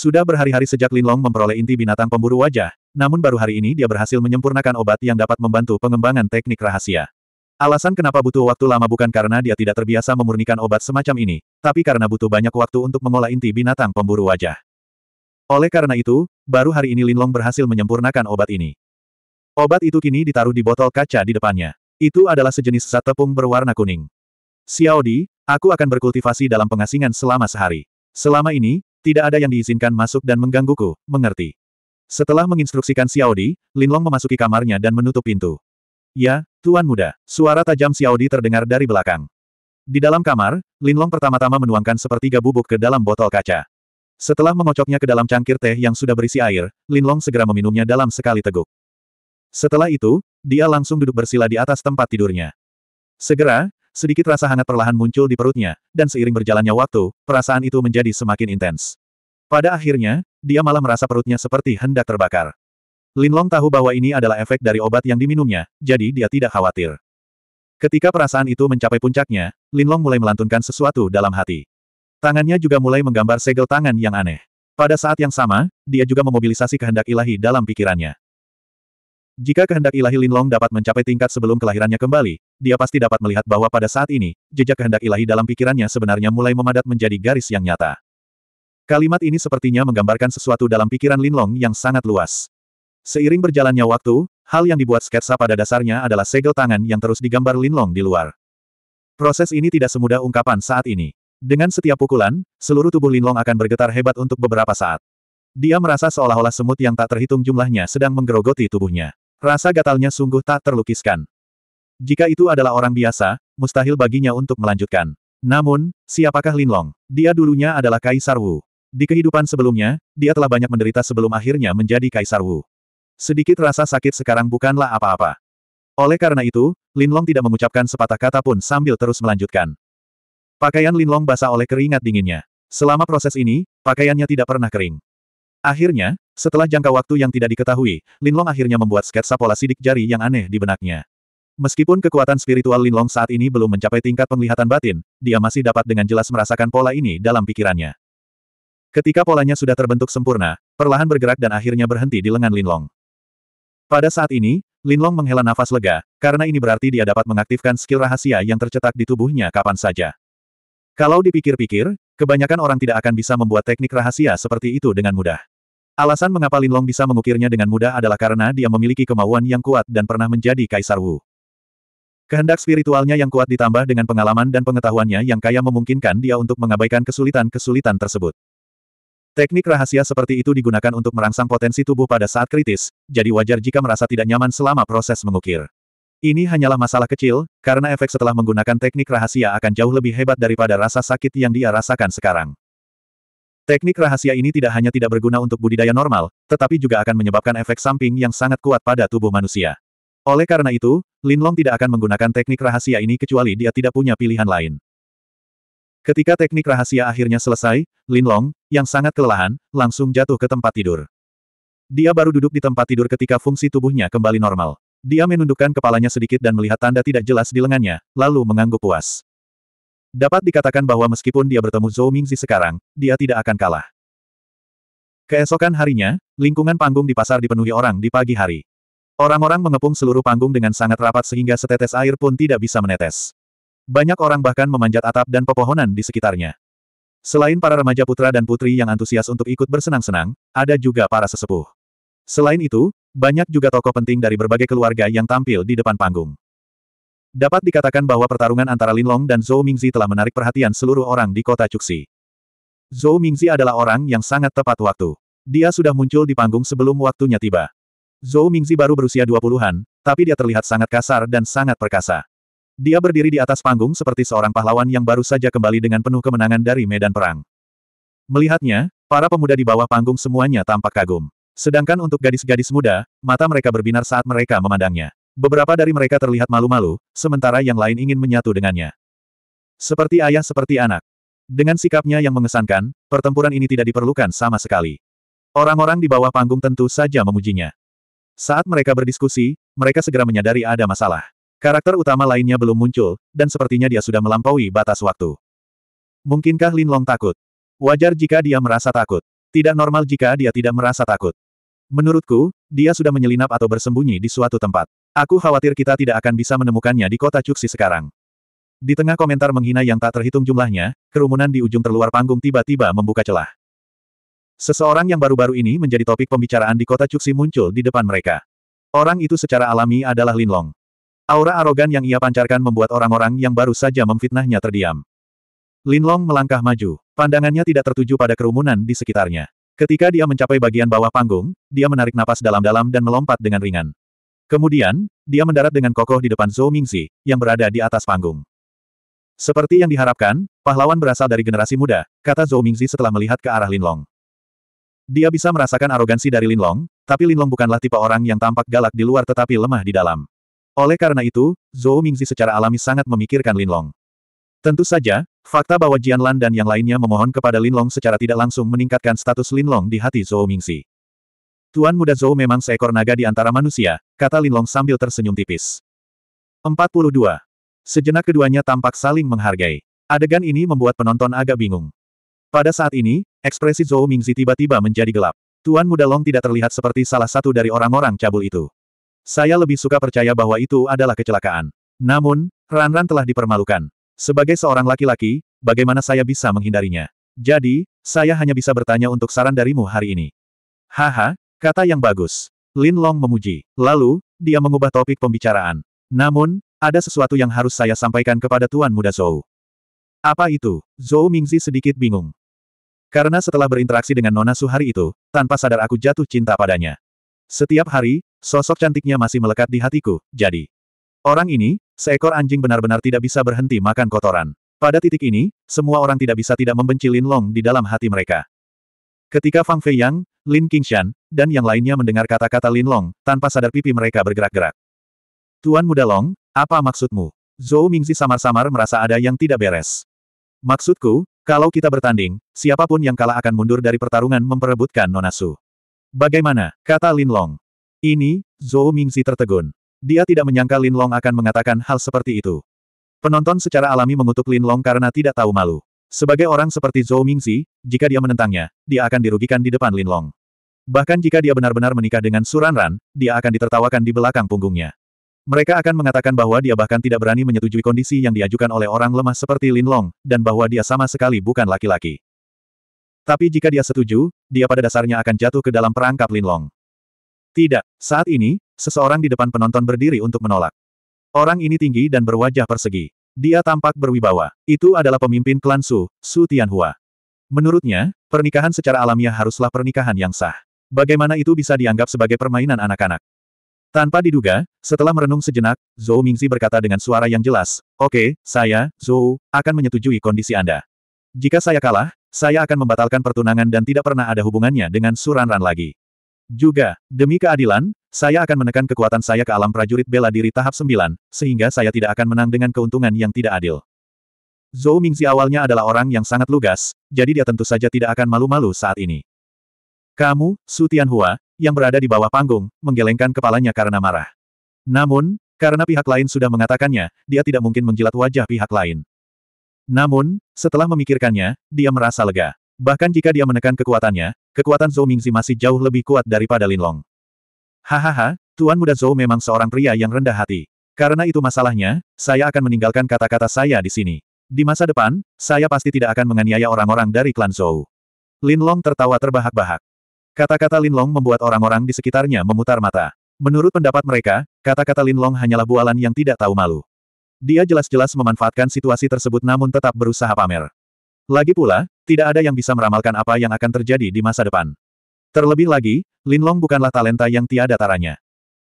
Sudah berhari-hari sejak Linlong memperoleh inti binatang pemburu wajah, namun baru hari ini dia berhasil menyempurnakan obat yang dapat membantu pengembangan teknik rahasia. Alasan kenapa butuh waktu lama bukan karena dia tidak terbiasa memurnikan obat semacam ini, tapi karena butuh banyak waktu untuk mengolah inti binatang pemburu wajah. Oleh karena itu, baru hari ini Linlong berhasil menyempurnakan obat ini. Obat itu kini ditaruh di botol kaca di depannya. Itu adalah sejenis zat tepung berwarna kuning. Xiaodi, aku akan berkultivasi dalam pengasingan selama sehari. Selama ini, tidak ada yang diizinkan masuk dan menggangguku, mengerti. Setelah menginstruksikan Xiaodi, Linlong memasuki kamarnya dan menutup pintu. Ya, Tuan Muda, suara tajam Xiaodi terdengar dari belakang. Di dalam kamar, Linlong pertama-tama menuangkan sepertiga bubuk ke dalam botol kaca. Setelah mengocoknya ke dalam cangkir teh yang sudah berisi air, Linlong segera meminumnya dalam sekali teguk. Setelah itu, dia langsung duduk bersila di atas tempat tidurnya. Segera, sedikit rasa hangat perlahan muncul di perutnya, dan seiring berjalannya waktu, perasaan itu menjadi semakin intens. Pada akhirnya, dia malah merasa perutnya seperti hendak terbakar. Linlong tahu bahwa ini adalah efek dari obat yang diminumnya, jadi dia tidak khawatir. Ketika perasaan itu mencapai puncaknya, Linlong mulai melantunkan sesuatu dalam hati. Tangannya juga mulai menggambar segel tangan yang aneh. Pada saat yang sama, dia juga memobilisasi kehendak ilahi dalam pikirannya. Jika kehendak ilahi Linlong dapat mencapai tingkat sebelum kelahirannya kembali, dia pasti dapat melihat bahwa pada saat ini, jejak kehendak ilahi dalam pikirannya sebenarnya mulai memadat menjadi garis yang nyata. Kalimat ini sepertinya menggambarkan sesuatu dalam pikiran Linlong yang sangat luas. Seiring berjalannya waktu, hal yang dibuat sketsa pada dasarnya adalah segel tangan yang terus digambar Linlong di luar. Proses ini tidak semudah ungkapan saat ini. Dengan setiap pukulan, seluruh tubuh Linlong akan bergetar hebat untuk beberapa saat. Dia merasa seolah-olah semut yang tak terhitung jumlahnya sedang menggerogoti tubuhnya. Rasa gatalnya sungguh tak terlukiskan. Jika itu adalah orang biasa, mustahil baginya untuk melanjutkan. Namun, siapakah Lin Long? Dia dulunya adalah Kaisar Wu. Di kehidupan sebelumnya, dia telah banyak menderita sebelum akhirnya menjadi Kaisar Wu. Sedikit rasa sakit sekarang bukanlah apa-apa. Oleh karena itu, Lin Long tidak mengucapkan sepatah kata pun sambil terus melanjutkan. Pakaian Lin Long basah oleh keringat dinginnya. Selama proses ini, pakaiannya tidak pernah kering. Akhirnya, setelah jangka waktu yang tidak diketahui, Lin Long akhirnya membuat sketsa pola sidik jari yang aneh di benaknya. Meskipun kekuatan spiritual Linlong saat ini belum mencapai tingkat penglihatan batin, dia masih dapat dengan jelas merasakan pola ini dalam pikirannya. Ketika polanya sudah terbentuk sempurna, perlahan bergerak dan akhirnya berhenti di lengan Linlong. Pada saat ini, Linlong menghela nafas lega, karena ini berarti dia dapat mengaktifkan skill rahasia yang tercetak di tubuhnya kapan saja. Kalau dipikir-pikir, kebanyakan orang tidak akan bisa membuat teknik rahasia seperti itu dengan mudah. Alasan mengapa Linlong bisa mengukirnya dengan mudah adalah karena dia memiliki kemauan yang kuat dan pernah menjadi Kaisar Wu. Kehendak spiritualnya yang kuat ditambah dengan pengalaman dan pengetahuannya yang kaya memungkinkan dia untuk mengabaikan kesulitan-kesulitan tersebut. Teknik rahasia seperti itu digunakan untuk merangsang potensi tubuh pada saat kritis, jadi wajar jika merasa tidak nyaman selama proses mengukir. Ini hanyalah masalah kecil, karena efek setelah menggunakan teknik rahasia akan jauh lebih hebat daripada rasa sakit yang dia rasakan sekarang. Teknik rahasia ini tidak hanya tidak berguna untuk budidaya normal, tetapi juga akan menyebabkan efek samping yang sangat kuat pada tubuh manusia. Oleh karena itu, Linlong tidak akan menggunakan teknik rahasia ini kecuali dia tidak punya pilihan lain. Ketika teknik rahasia akhirnya selesai, Linlong, yang sangat kelelahan, langsung jatuh ke tempat tidur. Dia baru duduk di tempat tidur ketika fungsi tubuhnya kembali normal. Dia menundukkan kepalanya sedikit dan melihat tanda tidak jelas di lengannya, lalu mengangguk puas. Dapat dikatakan bahwa meskipun dia bertemu Zhou Mingzi sekarang, dia tidak akan kalah. Keesokan harinya, lingkungan panggung di pasar dipenuhi orang di pagi hari. Orang-orang mengepung seluruh panggung dengan sangat rapat sehingga setetes air pun tidak bisa menetes. Banyak orang bahkan memanjat atap dan pepohonan di sekitarnya. Selain para remaja putra dan putri yang antusias untuk ikut bersenang-senang, ada juga para sesepuh. Selain itu, banyak juga tokoh penting dari berbagai keluarga yang tampil di depan panggung. Dapat dikatakan bahwa pertarungan antara Linlong dan Zhou Mingzi telah menarik perhatian seluruh orang di kota Cuxi. Zhou Mingzi adalah orang yang sangat tepat waktu. Dia sudah muncul di panggung sebelum waktunya tiba. Zhou Mingzi baru berusia 20-an, tapi dia terlihat sangat kasar dan sangat perkasa. Dia berdiri di atas panggung seperti seorang pahlawan yang baru saja kembali dengan penuh kemenangan dari medan perang. Melihatnya, para pemuda di bawah panggung semuanya tampak kagum. Sedangkan untuk gadis-gadis muda, mata mereka berbinar saat mereka memandangnya. Beberapa dari mereka terlihat malu-malu, sementara yang lain ingin menyatu dengannya. Seperti ayah seperti anak. Dengan sikapnya yang mengesankan, pertempuran ini tidak diperlukan sama sekali. Orang-orang di bawah panggung tentu saja memujinya. Saat mereka berdiskusi, mereka segera menyadari ada masalah. Karakter utama lainnya belum muncul, dan sepertinya dia sudah melampaui batas waktu. Mungkinkah Lin Long takut? Wajar jika dia merasa takut. Tidak normal jika dia tidak merasa takut. Menurutku, dia sudah menyelinap atau bersembunyi di suatu tempat. Aku khawatir kita tidak akan bisa menemukannya di kota Cuksi sekarang. Di tengah komentar menghina yang tak terhitung jumlahnya, kerumunan di ujung terluar panggung tiba-tiba membuka celah. Seseorang yang baru-baru ini menjadi topik pembicaraan di kota Cuxi muncul di depan mereka. Orang itu secara alami adalah Lin Long. Aura arogan yang ia pancarkan membuat orang-orang yang baru saja memfitnahnya terdiam. Lin Long melangkah maju. Pandangannya tidak tertuju pada kerumunan di sekitarnya. Ketika dia mencapai bagian bawah panggung, dia menarik napas dalam-dalam dan melompat dengan ringan. Kemudian, dia mendarat dengan kokoh di depan Zhou Mingzi, yang berada di atas panggung. Seperti yang diharapkan, pahlawan berasal dari generasi muda, kata Zhou Mingzi setelah melihat ke arah Lin Long. Dia bisa merasakan arogansi dari Linlong, tapi Linlong bukanlah tipe orang yang tampak galak di luar tetapi lemah di dalam. Oleh karena itu, Zhou Mingzi secara alami sangat memikirkan Linlong. Tentu saja, fakta bahwa Jian Lan dan yang lainnya memohon kepada Linlong secara tidak langsung meningkatkan status Linlong di hati Zhou Mingzi. Tuan muda Zhou memang seekor naga di antara manusia, kata Linlong sambil tersenyum tipis. 42. Sejenak keduanya tampak saling menghargai. Adegan ini membuat penonton agak bingung. Pada saat ini, Ekspresi Zhou Mingzi tiba-tiba menjadi gelap. Tuan Muda Long tidak terlihat seperti salah satu dari orang-orang cabul itu. Saya lebih suka percaya bahwa itu adalah kecelakaan. Namun, Ranran telah dipermalukan. Sebagai seorang laki-laki, bagaimana saya bisa menghindarinya? Jadi, saya hanya bisa bertanya untuk saran darimu hari ini. Haha, kata yang bagus. Lin Long memuji. Lalu, dia mengubah topik pembicaraan. Namun, ada sesuatu yang harus saya sampaikan kepada Tuan Muda Zhou. Apa itu? Zhou Mingzi sedikit bingung. Karena setelah berinteraksi dengan Nona Suhari itu, tanpa sadar aku jatuh cinta padanya. Setiap hari, sosok cantiknya masih melekat di hatiku, jadi. Orang ini, seekor anjing benar-benar tidak bisa berhenti makan kotoran. Pada titik ini, semua orang tidak bisa tidak membenci Lin Long di dalam hati mereka. Ketika Fang Fei Yang, Lin Qingshan, dan yang lainnya mendengar kata-kata Lin Long, tanpa sadar pipi mereka bergerak-gerak. Tuan Muda Long, apa maksudmu? Zhou Mingzi samar-samar merasa ada yang tidak beres. Maksudku, kalau kita bertanding, siapapun yang kalah akan mundur dari pertarungan memperebutkan Nonasu. Bagaimana? Kata Lin Long. Ini, Zhou Mingzi tertegun. Dia tidak menyangka Lin Long akan mengatakan hal seperti itu. Penonton secara alami mengutuk Lin Long karena tidak tahu malu. Sebagai orang seperti Zhou Mingzi, jika dia menentangnya, dia akan dirugikan di depan Lin Long. Bahkan jika dia benar-benar menikah dengan Ran, dia akan ditertawakan di belakang punggungnya. Mereka akan mengatakan bahwa dia bahkan tidak berani menyetujui kondisi yang diajukan oleh orang lemah seperti Lin Long, dan bahwa dia sama sekali bukan laki-laki. Tapi jika dia setuju, dia pada dasarnya akan jatuh ke dalam perangkap Lin Long. Tidak, saat ini, seseorang di depan penonton berdiri untuk menolak. Orang ini tinggi dan berwajah persegi. Dia tampak berwibawa. Itu adalah pemimpin klan Su, Su Tianhua. Menurutnya, pernikahan secara alamiah haruslah pernikahan yang sah. Bagaimana itu bisa dianggap sebagai permainan anak-anak? Tanpa diduga, setelah merenung sejenak, Zhou Mingzi berkata dengan suara yang jelas, Oke, okay, saya, Zhou, akan menyetujui kondisi Anda. Jika saya kalah, saya akan membatalkan pertunangan dan tidak pernah ada hubungannya dengan Suranran lagi. Juga, demi keadilan, saya akan menekan kekuatan saya ke alam prajurit bela diri tahap 9, sehingga saya tidak akan menang dengan keuntungan yang tidak adil. Zhou Mingzi awalnya adalah orang yang sangat lugas, jadi dia tentu saja tidak akan malu-malu saat ini. Kamu, Su Tianhua, yang berada di bawah panggung, menggelengkan kepalanya karena marah. Namun, karena pihak lain sudah mengatakannya, dia tidak mungkin menjilat wajah pihak lain. Namun, setelah memikirkannya, dia merasa lega. Bahkan jika dia menekan kekuatannya, kekuatan Zhou Mingzi masih jauh lebih kuat daripada Linlong. Hahaha, Tuan Muda Zhou memang seorang pria yang rendah hati. Karena itu masalahnya, saya akan meninggalkan kata-kata saya di sini. Di masa depan, saya pasti tidak akan menganiaya orang-orang dari klan Zhou. Linlong tertawa terbahak-bahak. Kata-kata Lin Long membuat orang-orang di sekitarnya memutar mata. Menurut pendapat mereka, kata-kata Lin Long hanyalah bualan yang tidak tahu malu. Dia jelas-jelas memanfaatkan situasi tersebut namun tetap berusaha pamer. Lagi pula, tidak ada yang bisa meramalkan apa yang akan terjadi di masa depan. Terlebih lagi, Lin Long bukanlah talenta yang tiada taranya.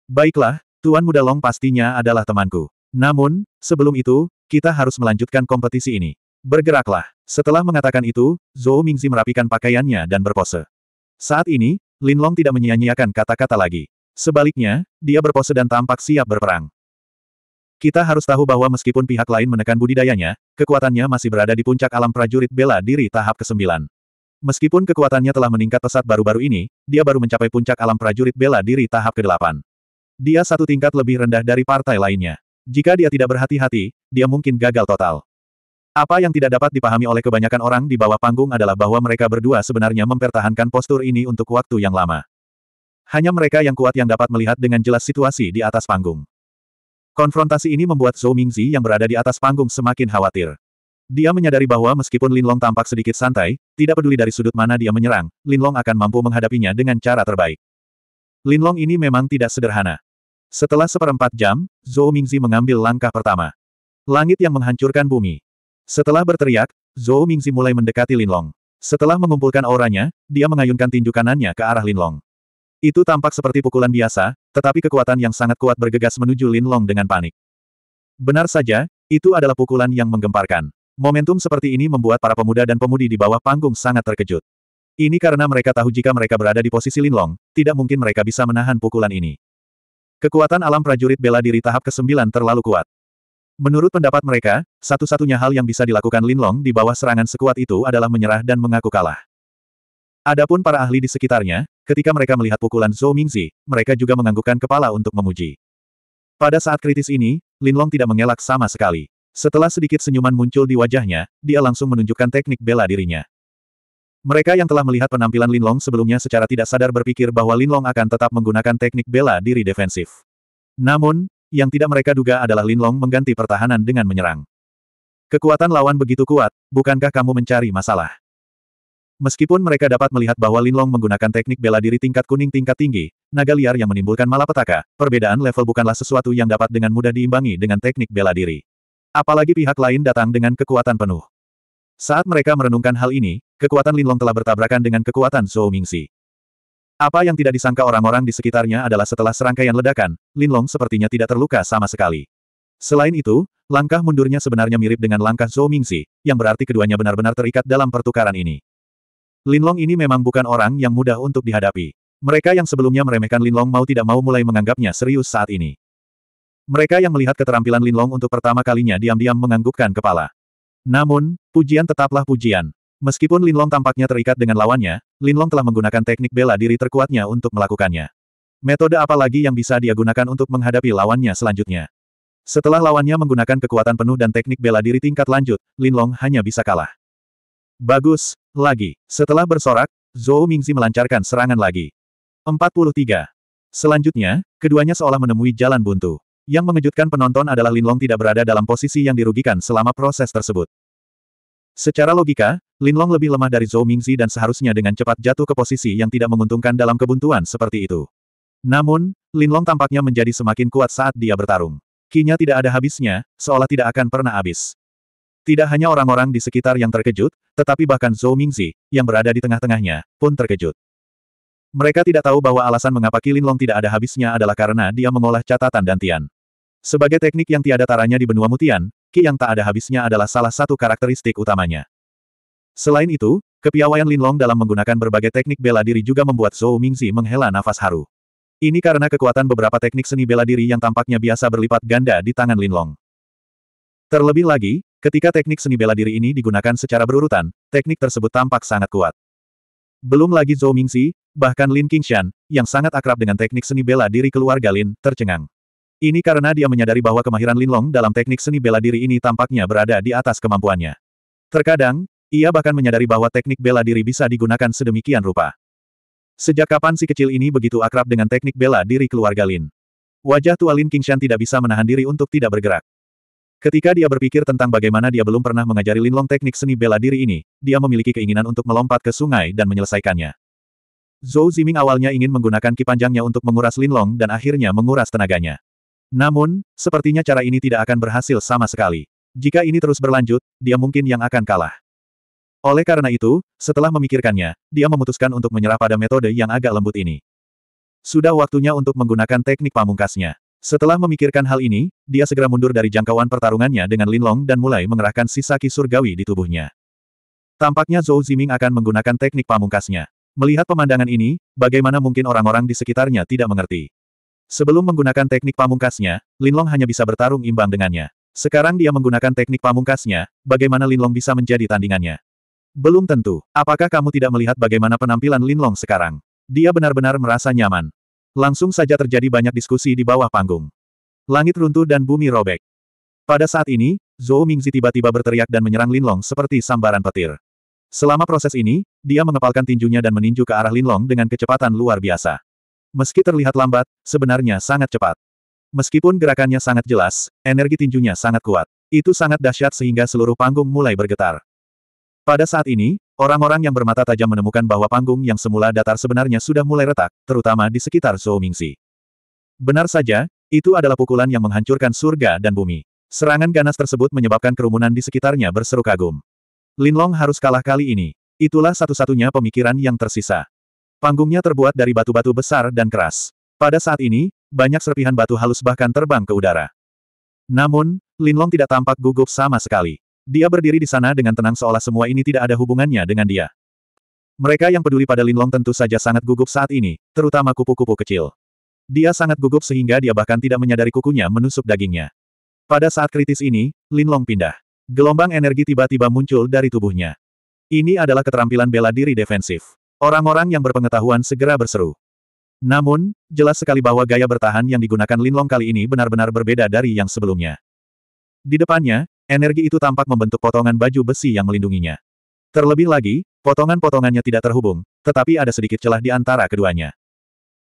Baiklah, Tuan Muda Long pastinya adalah temanku. Namun, sebelum itu, kita harus melanjutkan kompetisi ini. Bergeraklah. Setelah mengatakan itu, Zhou Mingzi merapikan pakaiannya dan berpose. Saat ini, Lin Long tidak menyia-nyiakan kata-kata lagi. Sebaliknya, dia berpose dan tampak siap berperang. Kita harus tahu bahwa meskipun pihak lain menekan budidayanya, kekuatannya masih berada di puncak alam prajurit bela diri tahap ke-9. Meskipun kekuatannya telah meningkat pesat baru-baru ini, dia baru mencapai puncak alam prajurit bela diri tahap ke-8. Dia satu tingkat lebih rendah dari partai lainnya. Jika dia tidak berhati-hati, dia mungkin gagal total. Apa yang tidak dapat dipahami oleh kebanyakan orang di bawah panggung adalah bahwa mereka berdua sebenarnya mempertahankan postur ini untuk waktu yang lama. Hanya mereka yang kuat yang dapat melihat dengan jelas situasi di atas panggung. Konfrontasi ini membuat Zhou Mingzi yang berada di atas panggung semakin khawatir. Dia menyadari bahwa meskipun Lin Long tampak sedikit santai, tidak peduli dari sudut mana dia menyerang, Lin Long akan mampu menghadapinya dengan cara terbaik. Lin Long ini memang tidak sederhana. Setelah seperempat jam, Zhou Mingzi mengambil langkah pertama. Langit yang menghancurkan bumi. Setelah berteriak, Zhou Mingzi mulai mendekati Linlong. Setelah mengumpulkan auranya, dia mengayunkan tinju kanannya ke arah Linlong. Itu tampak seperti pukulan biasa, tetapi kekuatan yang sangat kuat bergegas menuju Linlong dengan panik. Benar saja, itu adalah pukulan yang menggemparkan. Momentum seperti ini membuat para pemuda dan pemudi di bawah panggung sangat terkejut. Ini karena mereka tahu jika mereka berada di posisi Linlong, tidak mungkin mereka bisa menahan pukulan ini. Kekuatan alam prajurit bela diri tahap ke-9 terlalu kuat. Menurut pendapat mereka, satu-satunya hal yang bisa dilakukan Linlong di bawah serangan sekuat itu adalah menyerah dan mengaku kalah. Adapun para ahli di sekitarnya, ketika mereka melihat pukulan Zhou Mingzi, mereka juga menganggukkan kepala untuk memuji. Pada saat kritis ini, Linlong tidak mengelak sama sekali. Setelah sedikit senyuman muncul di wajahnya, dia langsung menunjukkan teknik bela dirinya. Mereka yang telah melihat penampilan Linlong sebelumnya secara tidak sadar berpikir bahwa Linlong akan tetap menggunakan teknik bela diri defensif. Namun, yang tidak mereka duga adalah Linlong mengganti pertahanan dengan menyerang. Kekuatan lawan begitu kuat, bukankah kamu mencari masalah? Meskipun mereka dapat melihat bahwa Linlong menggunakan teknik bela diri tingkat kuning tingkat tinggi, naga liar yang menimbulkan malapetaka, perbedaan level bukanlah sesuatu yang dapat dengan mudah diimbangi dengan teknik bela diri. Apalagi pihak lain datang dengan kekuatan penuh. Saat mereka merenungkan hal ini, kekuatan Linlong telah bertabrakan dengan kekuatan Zhou Mingxi. Apa yang tidak disangka orang-orang di sekitarnya adalah setelah serangkaian ledakan, Linlong sepertinya tidak terluka sama sekali. Selain itu, langkah mundurnya sebenarnya mirip dengan langkah Zhou Mingxi, yang berarti keduanya benar-benar terikat dalam pertukaran ini. Linlong ini memang bukan orang yang mudah untuk dihadapi. Mereka yang sebelumnya meremehkan Linlong mau tidak mau mulai menganggapnya serius saat ini. Mereka yang melihat keterampilan Linlong untuk pertama kalinya diam-diam menganggukkan kepala. Namun, pujian tetaplah pujian. Meskipun Linlong tampaknya terikat dengan lawannya, Linlong telah menggunakan teknik bela diri terkuatnya untuk melakukannya. Metode apa lagi yang bisa dia gunakan untuk menghadapi lawannya selanjutnya? Setelah lawannya menggunakan kekuatan penuh dan teknik bela diri tingkat lanjut, Linlong hanya bisa kalah. Bagus, lagi. Setelah bersorak, Zhou Mingzi melancarkan serangan lagi. 43. Selanjutnya, keduanya seolah menemui jalan buntu. Yang mengejutkan penonton adalah Linlong tidak berada dalam posisi yang dirugikan selama proses tersebut. Secara logika, Linlong lebih lemah dari Zhou Mingzi dan seharusnya dengan cepat jatuh ke posisi yang tidak menguntungkan dalam kebuntuan seperti itu. Namun, Linlong tampaknya menjadi semakin kuat saat dia bertarung. Kinya tidak ada habisnya, seolah tidak akan pernah habis. Tidak hanya orang-orang di sekitar yang terkejut, tetapi bahkan Zhou Mingzi, yang berada di tengah-tengahnya, pun terkejut. Mereka tidak tahu bahwa alasan mengapa Long tidak ada habisnya adalah karena dia mengolah catatan dantian. Sebagai teknik yang tiada taranya di benua mutian, Ki yang tak ada habisnya adalah salah satu karakteristik utamanya. Selain itu, kepiawaian Linlong dalam menggunakan berbagai teknik bela diri juga membuat Zhou Mingzi menghela nafas haru. Ini karena kekuatan beberapa teknik seni bela diri yang tampaknya biasa berlipat ganda di tangan Linlong. Terlebih lagi, ketika teknik seni bela diri ini digunakan secara berurutan, teknik tersebut tampak sangat kuat. Belum lagi Zhou Mingzi, bahkan Lin Qingshan, yang sangat akrab dengan teknik seni bela diri keluarga Lin, tercengang. Ini karena dia menyadari bahwa kemahiran Linlong dalam teknik seni bela diri ini tampaknya berada di atas kemampuannya. Terkadang, ia bahkan menyadari bahwa teknik bela diri bisa digunakan sedemikian rupa. Sejak kapan si kecil ini begitu akrab dengan teknik bela diri keluarga Lin? Wajah tua Lin Kingshan tidak bisa menahan diri untuk tidak bergerak. Ketika dia berpikir tentang bagaimana dia belum pernah mengajari Linlong teknik seni bela diri ini, dia memiliki keinginan untuk melompat ke sungai dan menyelesaikannya. Zhou Ziming awalnya ingin menggunakan kipanjangnya untuk menguras Linlong dan akhirnya menguras tenaganya. Namun, sepertinya cara ini tidak akan berhasil sama sekali. Jika ini terus berlanjut, dia mungkin yang akan kalah. Oleh karena itu, setelah memikirkannya, dia memutuskan untuk menyerah pada metode yang agak lembut ini. Sudah waktunya untuk menggunakan teknik pamungkasnya. Setelah memikirkan hal ini, dia segera mundur dari jangkauan pertarungannya dengan linlong dan mulai mengerahkan sisa ki surgawi di tubuhnya. Tampaknya Zhou Ziming akan menggunakan teknik pamungkasnya. Melihat pemandangan ini, bagaimana mungkin orang-orang di sekitarnya tidak mengerti. Sebelum menggunakan teknik pamungkasnya, Linlong hanya bisa bertarung imbang dengannya. Sekarang dia menggunakan teknik pamungkasnya, bagaimana Linlong bisa menjadi tandingannya? Belum tentu. Apakah kamu tidak melihat bagaimana penampilan Linlong sekarang? Dia benar-benar merasa nyaman. Langsung saja terjadi banyak diskusi di bawah panggung. Langit runtuh dan bumi robek. Pada saat ini, Zhou Mingzi tiba-tiba berteriak dan menyerang Linlong seperti sambaran petir. Selama proses ini, dia mengepalkan tinjunya dan meninju ke arah Linlong dengan kecepatan luar biasa. Meski terlihat lambat, sebenarnya sangat cepat. Meskipun gerakannya sangat jelas, energi tinjunya sangat kuat. Itu sangat dahsyat sehingga seluruh panggung mulai bergetar. Pada saat ini, orang-orang yang bermata tajam menemukan bahwa panggung yang semula datar sebenarnya sudah mulai retak, terutama di sekitar Zhou Mingxi. Benar saja, itu adalah pukulan yang menghancurkan surga dan bumi. Serangan ganas tersebut menyebabkan kerumunan di sekitarnya berseru kagum. Linlong harus kalah kali ini. Itulah satu-satunya pemikiran yang tersisa. Panggungnya terbuat dari batu-batu besar dan keras. Pada saat ini, banyak serpihan batu halus bahkan terbang ke udara. Namun, Linlong tidak tampak gugup sama sekali. Dia berdiri di sana dengan tenang seolah semua ini tidak ada hubungannya dengan dia. Mereka yang peduli pada Linlong tentu saja sangat gugup saat ini, terutama kupu-kupu kecil. Dia sangat gugup sehingga dia bahkan tidak menyadari kukunya menusuk dagingnya. Pada saat kritis ini, Linlong pindah. Gelombang energi tiba-tiba muncul dari tubuhnya. Ini adalah keterampilan bela diri defensif. Orang-orang yang berpengetahuan segera berseru. Namun, jelas sekali bahwa gaya bertahan yang digunakan Linlong kali ini benar-benar berbeda dari yang sebelumnya. Di depannya, energi itu tampak membentuk potongan baju besi yang melindunginya. Terlebih lagi, potongan-potongannya tidak terhubung, tetapi ada sedikit celah di antara keduanya.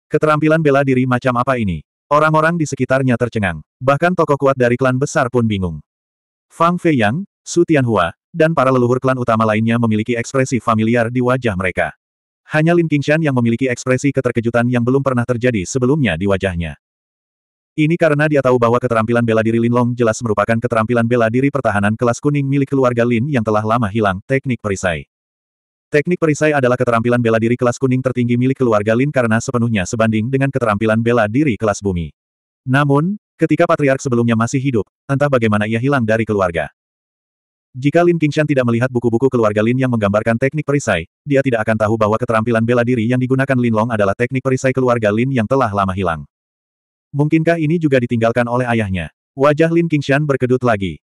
Keterampilan bela diri macam apa ini? Orang-orang di sekitarnya tercengang, bahkan tokoh kuat dari klan besar pun bingung. Fang Feiyang, Su Tianhua, dan para leluhur klan utama lainnya memiliki ekspresi familiar di wajah mereka. Hanya Lin Qingshan yang memiliki ekspresi keterkejutan yang belum pernah terjadi sebelumnya di wajahnya. Ini karena dia tahu bahwa keterampilan bela diri Lin Long jelas merupakan keterampilan bela diri pertahanan kelas kuning milik keluarga Lin yang telah lama hilang, teknik perisai. Teknik perisai adalah keterampilan bela diri kelas kuning tertinggi milik keluarga Lin karena sepenuhnya sebanding dengan keterampilan bela diri kelas bumi. Namun, ketika patriark sebelumnya masih hidup, entah bagaimana ia hilang dari keluarga. Jika Lin Qingshan tidak melihat buku-buku keluarga Lin yang menggambarkan teknik perisai, dia tidak akan tahu bahwa keterampilan bela diri yang digunakan Lin Long adalah teknik perisai keluarga Lin yang telah lama hilang. Mungkinkah ini juga ditinggalkan oleh ayahnya? Wajah Lin Qingshan berkedut lagi.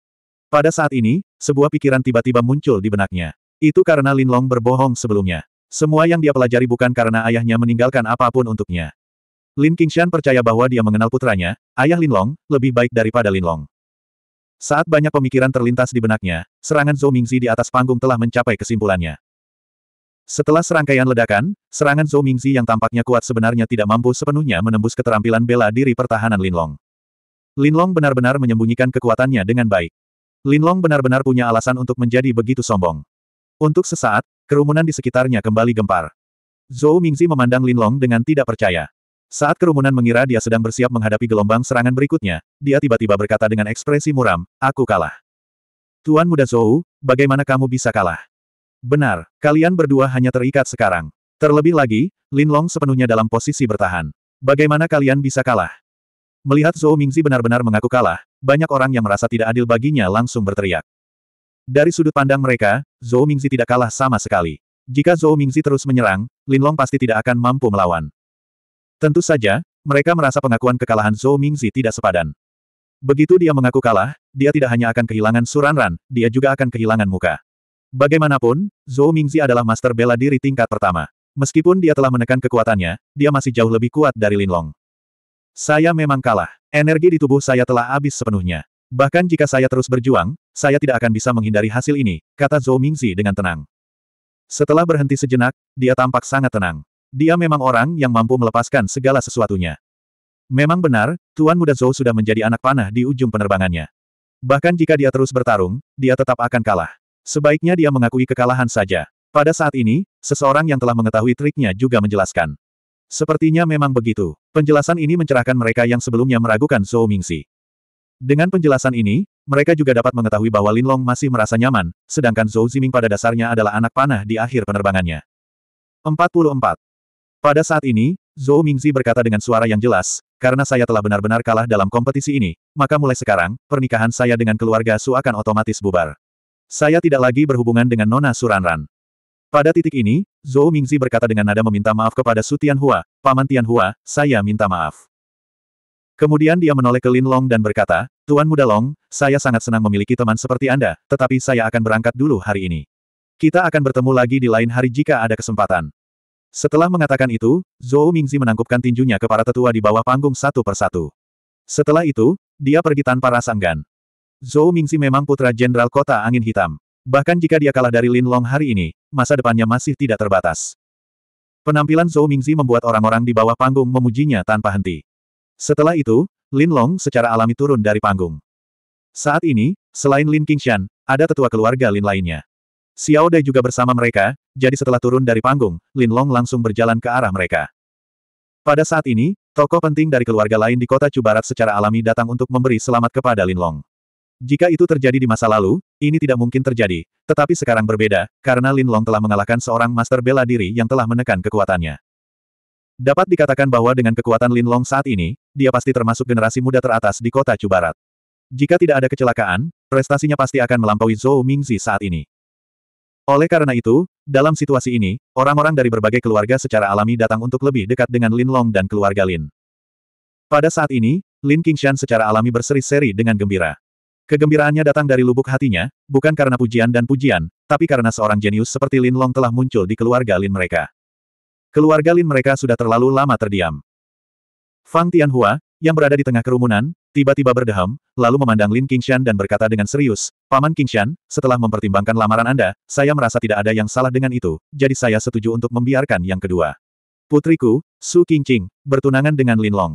Pada saat ini, sebuah pikiran tiba-tiba muncul di benaknya. Itu karena Lin Long berbohong sebelumnya. Semua yang dia pelajari bukan karena ayahnya meninggalkan apapun untuknya. Lin Qingshan percaya bahwa dia mengenal putranya, ayah Lin Long, lebih baik daripada Lin Long. Saat banyak pemikiran terlintas di benaknya, serangan Zhou Mingzi di atas panggung telah mencapai kesimpulannya. Setelah serangkaian ledakan, serangan Zhou Mingzi yang tampaknya kuat sebenarnya tidak mampu sepenuhnya menembus keterampilan bela diri pertahanan Linlong. Linlong benar-benar menyembunyikan kekuatannya dengan baik. Linlong benar-benar punya alasan untuk menjadi begitu sombong. Untuk sesaat, kerumunan di sekitarnya kembali gempar. Zhou Mingzi memandang Linlong dengan tidak percaya. Saat kerumunan mengira dia sedang bersiap menghadapi gelombang serangan berikutnya, dia tiba-tiba berkata dengan ekspresi muram, aku kalah. Tuan muda Zhou, bagaimana kamu bisa kalah? Benar, kalian berdua hanya terikat sekarang. Terlebih lagi, Lin Long sepenuhnya dalam posisi bertahan. Bagaimana kalian bisa kalah? Melihat Zhou Mingzi benar-benar mengaku kalah, banyak orang yang merasa tidak adil baginya langsung berteriak. Dari sudut pandang mereka, Zhou Mingzi tidak kalah sama sekali. Jika Zhou Mingzi terus menyerang, Lin Long pasti tidak akan mampu melawan. Tentu saja, mereka merasa pengakuan kekalahan Zhou Mingzi tidak sepadan. Begitu dia mengaku kalah, dia tidak hanya akan kehilangan Suranran, dia juga akan kehilangan muka. Bagaimanapun, Zhou Mingzi adalah master bela diri tingkat pertama. Meskipun dia telah menekan kekuatannya, dia masih jauh lebih kuat dari Lin Long. Saya memang kalah. Energi di tubuh saya telah habis sepenuhnya. Bahkan jika saya terus berjuang, saya tidak akan bisa menghindari hasil ini, kata Zhou Mingzi dengan tenang. Setelah berhenti sejenak, dia tampak sangat tenang. Dia memang orang yang mampu melepaskan segala sesuatunya. Memang benar, Tuan Muda Zhou sudah menjadi anak panah di ujung penerbangannya. Bahkan jika dia terus bertarung, dia tetap akan kalah. Sebaiknya dia mengakui kekalahan saja. Pada saat ini, seseorang yang telah mengetahui triknya juga menjelaskan. Sepertinya memang begitu. Penjelasan ini mencerahkan mereka yang sebelumnya meragukan Zhou Mingxi. Dengan penjelasan ini, mereka juga dapat mengetahui bahwa Linlong masih merasa nyaman, sedangkan Zhou Ziming pada dasarnya adalah anak panah di akhir penerbangannya. 44. Pada saat ini, Zhou Mingzi berkata dengan suara yang jelas, karena saya telah benar-benar kalah dalam kompetisi ini, maka mulai sekarang, pernikahan saya dengan keluarga Su akan otomatis bubar. Saya tidak lagi berhubungan dengan Nona Suranran. Pada titik ini, Zhou Mingzi berkata dengan nada meminta maaf kepada Su Tianhua, Paman Tianhua, saya minta maaf. Kemudian dia menoleh ke Lin Long dan berkata, Tuan Muda Long, saya sangat senang memiliki teman seperti Anda, tetapi saya akan berangkat dulu hari ini. Kita akan bertemu lagi di lain hari jika ada kesempatan. Setelah mengatakan itu, Zhou Mingzi menangkupkan tinjunya ke para tetua di bawah panggung satu persatu. Setelah itu, dia pergi tanpa rasa enggan. Zhou Mingzi memang putra jenderal kota angin hitam. Bahkan jika dia kalah dari Lin Long hari ini, masa depannya masih tidak terbatas. Penampilan Zhou Mingzi membuat orang-orang di bawah panggung memujinya tanpa henti. Setelah itu, Lin Long secara alami turun dari panggung. Saat ini, selain Lin Qingshan, ada tetua keluarga Lin lainnya. Xiao Dai juga bersama mereka, jadi setelah turun dari panggung, Lin Long langsung berjalan ke arah mereka. Pada saat ini, tokoh penting dari keluarga lain di kota Cubarat secara alami datang untuk memberi selamat kepada Lin Long. Jika itu terjadi di masa lalu, ini tidak mungkin terjadi, tetapi sekarang berbeda, karena Lin Long telah mengalahkan seorang master bela diri yang telah menekan kekuatannya. Dapat dikatakan bahwa dengan kekuatan Lin Long saat ini, dia pasti termasuk generasi muda teratas di kota Cubarat. Jika tidak ada kecelakaan, prestasinya pasti akan melampaui Zhou Mingzi saat ini. Oleh karena itu, dalam situasi ini, orang-orang dari berbagai keluarga secara alami datang untuk lebih dekat dengan Lin Long dan keluarga Lin. Pada saat ini, Lin Qingshan secara alami berseri-seri dengan gembira. Kegembiraannya datang dari lubuk hatinya, bukan karena pujian dan pujian, tapi karena seorang jenius seperti Lin Long telah muncul di keluarga Lin mereka. Keluarga Lin mereka sudah terlalu lama terdiam. Fang Tianhua, yang berada di tengah kerumunan, tiba-tiba berdeham, lalu memandang Lin Qingshan dan berkata dengan serius, Paman Qingshan, setelah mempertimbangkan lamaran Anda, saya merasa tidak ada yang salah dengan itu, jadi saya setuju untuk membiarkan yang kedua. Putriku, Su Qingqing, bertunangan dengan Lin Long.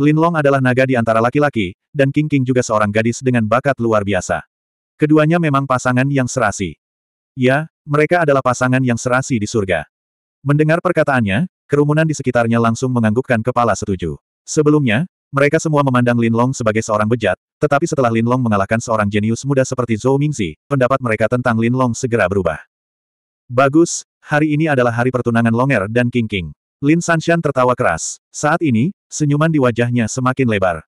Lin Long adalah naga di antara laki-laki, dan Qingqing juga seorang gadis dengan bakat luar biasa. Keduanya memang pasangan yang serasi. Ya, mereka adalah pasangan yang serasi di surga. Mendengar perkataannya, kerumunan di sekitarnya langsung menganggukkan kepala setuju. Sebelumnya, mereka semua memandang Lin Long sebagai seorang bejat, tetapi setelah Lin Long mengalahkan seorang jenius muda seperti Zhou Mingzi, pendapat mereka tentang Lin Long segera berubah. Bagus, hari ini adalah hari pertunangan Longer dan King King. Lin Sanshan tertawa keras. Saat ini, senyuman di wajahnya semakin lebar.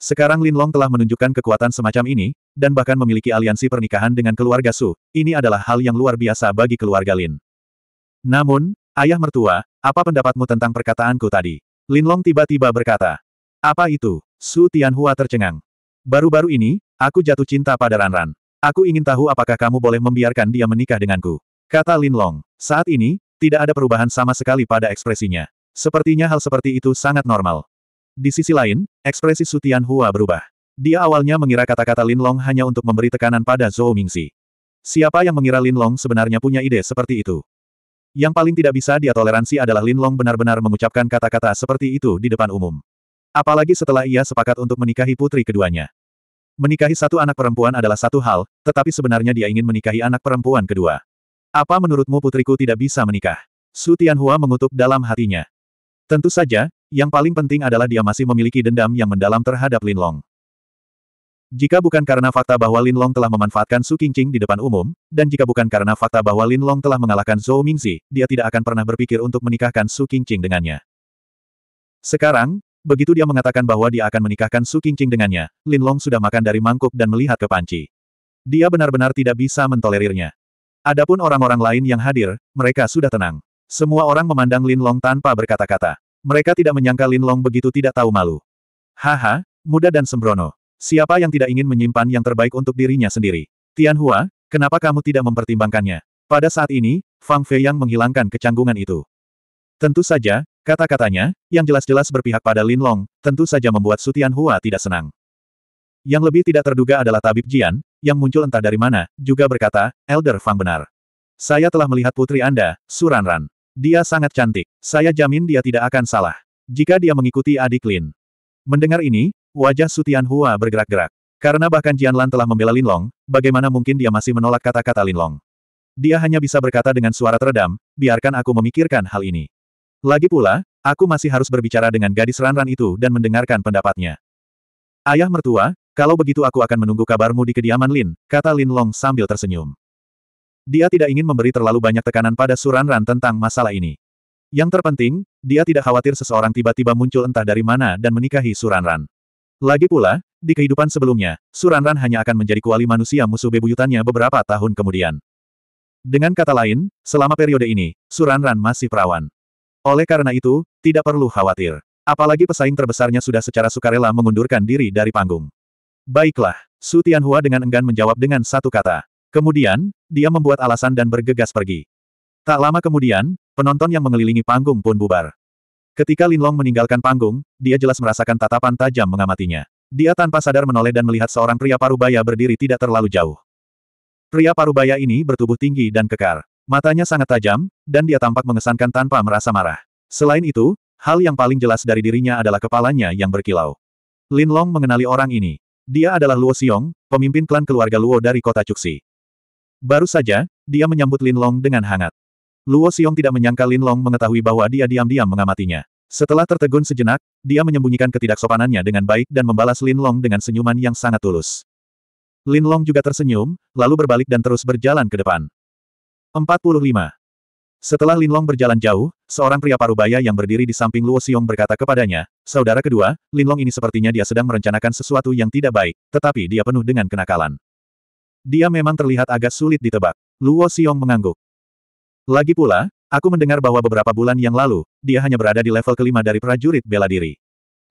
Sekarang Lin Long telah menunjukkan kekuatan semacam ini, dan bahkan memiliki aliansi pernikahan dengan keluarga Su, ini adalah hal yang luar biasa bagi keluarga Lin. Namun, ayah mertua, apa pendapatmu tentang perkataanku tadi? Lin Long tiba-tiba berkata, apa itu? Su Tianhua tercengang. Baru-baru ini, aku jatuh cinta pada Ran. Aku ingin tahu apakah kamu boleh membiarkan dia menikah denganku. Kata Lin Long. Saat ini, tidak ada perubahan sama sekali pada ekspresinya. Sepertinya hal seperti itu sangat normal. Di sisi lain, ekspresi Su Tianhua berubah. Dia awalnya mengira kata-kata Lin Long hanya untuk memberi tekanan pada Zhou Mingxi. Siapa yang mengira Lin Long sebenarnya punya ide seperti itu? Yang paling tidak bisa dia toleransi adalah Lin Long benar-benar mengucapkan kata-kata seperti itu di depan umum. Apalagi setelah ia sepakat untuk menikahi putri keduanya. Menikahi satu anak perempuan adalah satu hal, tetapi sebenarnya dia ingin menikahi anak perempuan kedua. Apa menurutmu putriku tidak bisa menikah? Su Tianhua mengutuk dalam hatinya. Tentu saja, yang paling penting adalah dia masih memiliki dendam yang mendalam terhadap Lin Long. Jika bukan karena fakta bahwa Lin Long telah memanfaatkan Su Qingqing di depan umum, dan jika bukan karena fakta bahwa Lin Long telah mengalahkan Zhou Mingzi, dia tidak akan pernah berpikir untuk menikahkan Su Qingqing dengannya. Sekarang, Begitu dia mengatakan bahwa dia akan menikahkan Su Qingqing dengannya, Lin Long sudah makan dari mangkuk dan melihat ke panci. Dia benar-benar tidak bisa mentolerirnya. Adapun orang-orang lain yang hadir, mereka sudah tenang. Semua orang memandang Lin Long tanpa berkata-kata. Mereka tidak menyangka Lin Long begitu tidak tahu malu. Haha, muda dan sembrono. Siapa yang tidak ingin menyimpan yang terbaik untuk dirinya sendiri? Tian Hua, kenapa kamu tidak mempertimbangkannya? Pada saat ini, Fang Fei yang menghilangkan kecanggungan itu. Tentu saja, Kata-katanya, yang jelas-jelas berpihak pada Lin Long, tentu saja membuat Sutian Hua tidak senang. Yang lebih tidak terduga adalah Tabib Jian, yang muncul entah dari mana, juga berkata, Elder Fang benar. Saya telah melihat putri Anda, Suran Ran. Dia sangat cantik. Saya jamin dia tidak akan salah. Jika dia mengikuti adik Lin. Mendengar ini, wajah Sutian Hua bergerak-gerak. Karena bahkan Jian Lan telah membela Lin Long, bagaimana mungkin dia masih menolak kata-kata Lin Long. Dia hanya bisa berkata dengan suara teredam, biarkan aku memikirkan hal ini. Lagi pula, aku masih harus berbicara dengan gadis ranran itu dan mendengarkan pendapatnya. Ayah mertua, kalau begitu aku akan menunggu kabarmu di kediaman Lin, kata Lin Long sambil tersenyum. Dia tidak ingin memberi terlalu banyak tekanan pada Suranran tentang masalah ini. Yang terpenting, dia tidak khawatir seseorang tiba-tiba muncul entah dari mana dan menikahi Suranran. Lagi pula, di kehidupan sebelumnya, Suranran hanya akan menjadi kuali manusia musuh bebuyutannya beberapa tahun kemudian. Dengan kata lain, selama periode ini, Suranran masih perawan. Oleh karena itu, tidak perlu khawatir. Apalagi pesaing terbesarnya sudah secara sukarela mengundurkan diri dari panggung. Baiklah, Su Tianhua dengan enggan menjawab dengan satu kata. Kemudian, dia membuat alasan dan bergegas pergi. Tak lama kemudian, penonton yang mengelilingi panggung pun bubar. Ketika Lin Long meninggalkan panggung, dia jelas merasakan tatapan tajam mengamatinya. Dia tanpa sadar menoleh dan melihat seorang pria parubaya berdiri tidak terlalu jauh. Pria parubaya ini bertubuh tinggi dan kekar. Matanya sangat tajam, dan dia tampak mengesankan tanpa merasa marah. Selain itu, hal yang paling jelas dari dirinya adalah kepalanya yang berkilau. Lin Long mengenali orang ini. Dia adalah Luo Xiong, pemimpin klan keluarga Luo dari kota Cuxi. Baru saja, dia menyambut Lin Long dengan hangat. Luo Xiong tidak menyangka Lin Long mengetahui bahwa dia diam-diam mengamatinya. Setelah tertegun sejenak, dia menyembunyikan ketidaksopanannya dengan baik dan membalas Lin Long dengan senyuman yang sangat tulus. Lin Long juga tersenyum, lalu berbalik dan terus berjalan ke depan. 45. Setelah Linlong berjalan jauh, seorang pria parubaya yang berdiri di samping Luo Xiong berkata kepadanya, Saudara kedua, Linlong ini sepertinya dia sedang merencanakan sesuatu yang tidak baik, tetapi dia penuh dengan kenakalan. Dia memang terlihat agak sulit ditebak. Luo Xiong mengangguk. Lagi pula, aku mendengar bahwa beberapa bulan yang lalu, dia hanya berada di level kelima dari prajurit bela diri.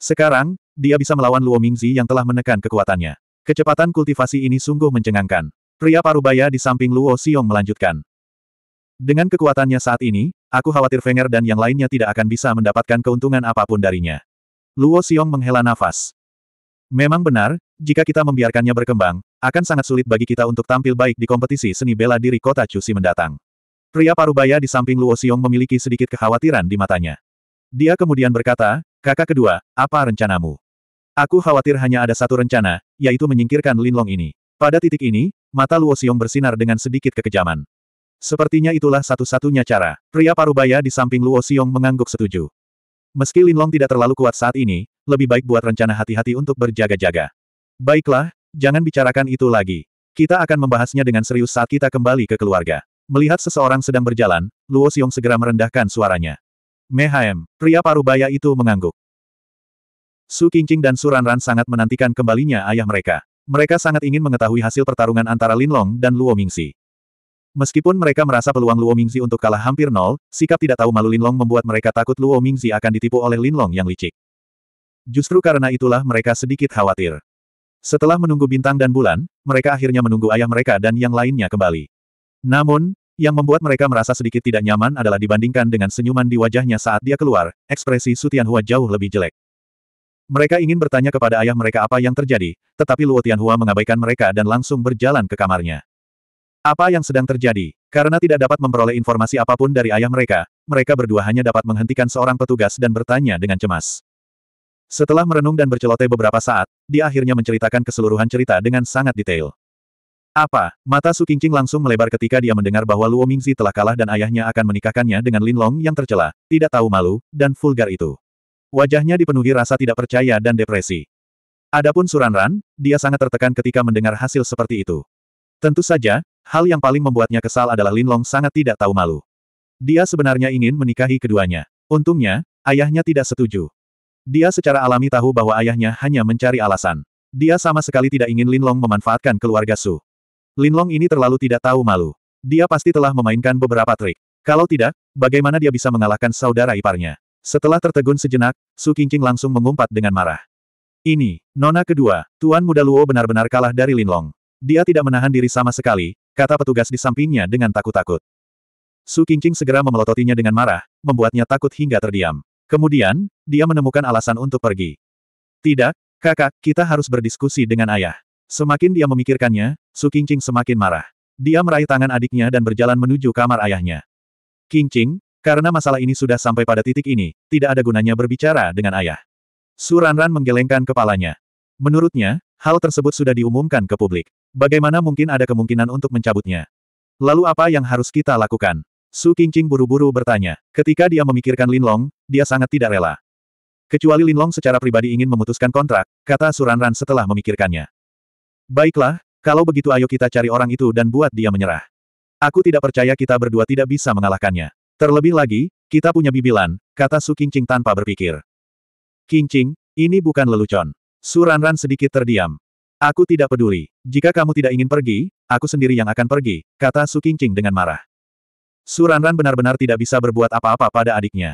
Sekarang, dia bisa melawan Luo Mingzi yang telah menekan kekuatannya. Kecepatan kultivasi ini sungguh mencengangkan. Pria parubaya di samping Luo Xiong melanjutkan. Dengan kekuatannya saat ini, aku khawatir Fenger dan yang lainnya tidak akan bisa mendapatkan keuntungan apapun darinya. Luo Xiong menghela nafas. Memang benar, jika kita membiarkannya berkembang, akan sangat sulit bagi kita untuk tampil baik di kompetisi seni bela diri kota Cusi mendatang. Pria parubaya di samping Luo Xiong memiliki sedikit kekhawatiran di matanya. Dia kemudian berkata, kakak kedua, apa rencanamu? Aku khawatir hanya ada satu rencana, yaitu menyingkirkan Lin Long ini. Pada titik ini, mata Luo Xiong bersinar dengan sedikit kekejaman. Sepertinya itulah satu-satunya cara. Pria parubaya di samping Luo Xiong mengangguk setuju. Meski Linlong tidak terlalu kuat saat ini, lebih baik buat rencana hati-hati untuk berjaga-jaga. Baiklah, jangan bicarakan itu lagi. Kita akan membahasnya dengan serius saat kita kembali ke keluarga. Melihat seseorang sedang berjalan, Luo Xiong segera merendahkan suaranya. Mehaem, pria parubaya itu mengangguk. Su Qingqing dan Suranran Ran sangat menantikan kembalinya ayah mereka. Mereka sangat ingin mengetahui hasil pertarungan antara Linlong dan Luo Mingxi. Meskipun mereka merasa peluang Luo Mingzi untuk kalah hampir nol, sikap tidak tahu malu Linlong membuat mereka takut Luo Mingzi akan ditipu oleh Linlong yang licik. Justru karena itulah mereka sedikit khawatir. Setelah menunggu bintang dan bulan, mereka akhirnya menunggu ayah mereka dan yang lainnya kembali. Namun, yang membuat mereka merasa sedikit tidak nyaman adalah dibandingkan dengan senyuman di wajahnya saat dia keluar, ekspresi Sutianhua jauh lebih jelek. Mereka ingin bertanya kepada ayah mereka apa yang terjadi, tetapi Luo Tianhua mengabaikan mereka dan langsung berjalan ke kamarnya. Apa yang sedang terjadi? Karena tidak dapat memperoleh informasi apapun dari ayah mereka, mereka berdua hanya dapat menghentikan seorang petugas dan bertanya dengan cemas. Setelah merenung dan berceloteh beberapa saat, dia akhirnya menceritakan keseluruhan cerita dengan sangat detail. Apa? Mata Su Qingqing langsung melebar ketika dia mendengar bahwa Luo Mingzi telah kalah dan ayahnya akan menikahkannya dengan Lin Long yang tercela, tidak tahu malu, dan vulgar itu. Wajahnya dipenuhi rasa tidak percaya dan depresi. Adapun Suranran, dia sangat tertekan ketika mendengar hasil seperti itu. Tentu saja, Hal yang paling membuatnya kesal adalah Lin Long sangat tidak tahu malu. Dia sebenarnya ingin menikahi keduanya. Untungnya, ayahnya tidak setuju. Dia secara alami tahu bahwa ayahnya hanya mencari alasan. Dia sama sekali tidak ingin Lin Long memanfaatkan keluarga Su. Long ini terlalu tidak tahu malu. Dia pasti telah memainkan beberapa trik. Kalau tidak, bagaimana dia bisa mengalahkan saudara iparnya? Setelah tertegun sejenak, Su Qingqing langsung mengumpat dengan marah. Ini, nona kedua, Tuan Muda Luo benar-benar kalah dari Lin Long. Dia tidak menahan diri sama sekali, kata petugas di sampingnya dengan takut-takut. Su Qingqing segera memelototinya dengan marah, membuatnya takut hingga terdiam. Kemudian, dia menemukan alasan untuk pergi. Tidak, kakak, kita harus berdiskusi dengan ayah. Semakin dia memikirkannya, Su Qingqing semakin marah. Dia meraih tangan adiknya dan berjalan menuju kamar ayahnya. Qingqing, karena masalah ini sudah sampai pada titik ini, tidak ada gunanya berbicara dengan ayah. Su Ranran menggelengkan kepalanya. Menurutnya, Hal tersebut sudah diumumkan ke publik. Bagaimana mungkin ada kemungkinan untuk mencabutnya? Lalu apa yang harus kita lakukan? Su Qingqing buru-buru bertanya. Ketika dia memikirkan Lin Long, dia sangat tidak rela. Kecuali Lin Long secara pribadi ingin memutuskan kontrak, kata Suranran setelah memikirkannya. Baiklah, kalau begitu ayo kita cari orang itu dan buat dia menyerah. Aku tidak percaya kita berdua tidak bisa mengalahkannya. Terlebih lagi, kita punya bibilan, kata Su Qingqing tanpa berpikir. Qingqing, ini bukan lelucon. Suranran sedikit terdiam. Aku tidak peduli. Jika kamu tidak ingin pergi, aku sendiri yang akan pergi, kata Su Qingqing dengan marah. Suranran benar-benar tidak bisa berbuat apa-apa pada adiknya.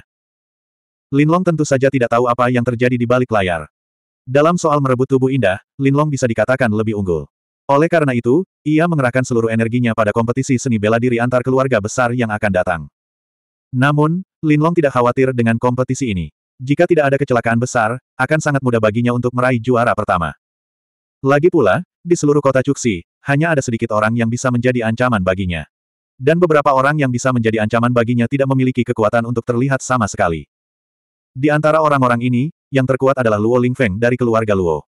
Linlong tentu saja tidak tahu apa yang terjadi di balik layar. Dalam soal merebut tubuh indah, Linlong bisa dikatakan lebih unggul. Oleh karena itu, ia mengerahkan seluruh energinya pada kompetisi seni bela diri antar keluarga besar yang akan datang. Namun, Linlong tidak khawatir dengan kompetisi ini. Jika tidak ada kecelakaan besar, akan sangat mudah baginya untuk meraih juara pertama. Lagi pula, di seluruh kota Cuxi, hanya ada sedikit orang yang bisa menjadi ancaman baginya. Dan beberapa orang yang bisa menjadi ancaman baginya tidak memiliki kekuatan untuk terlihat sama sekali. Di antara orang-orang ini, yang terkuat adalah Luo Lingfeng dari keluarga Luo.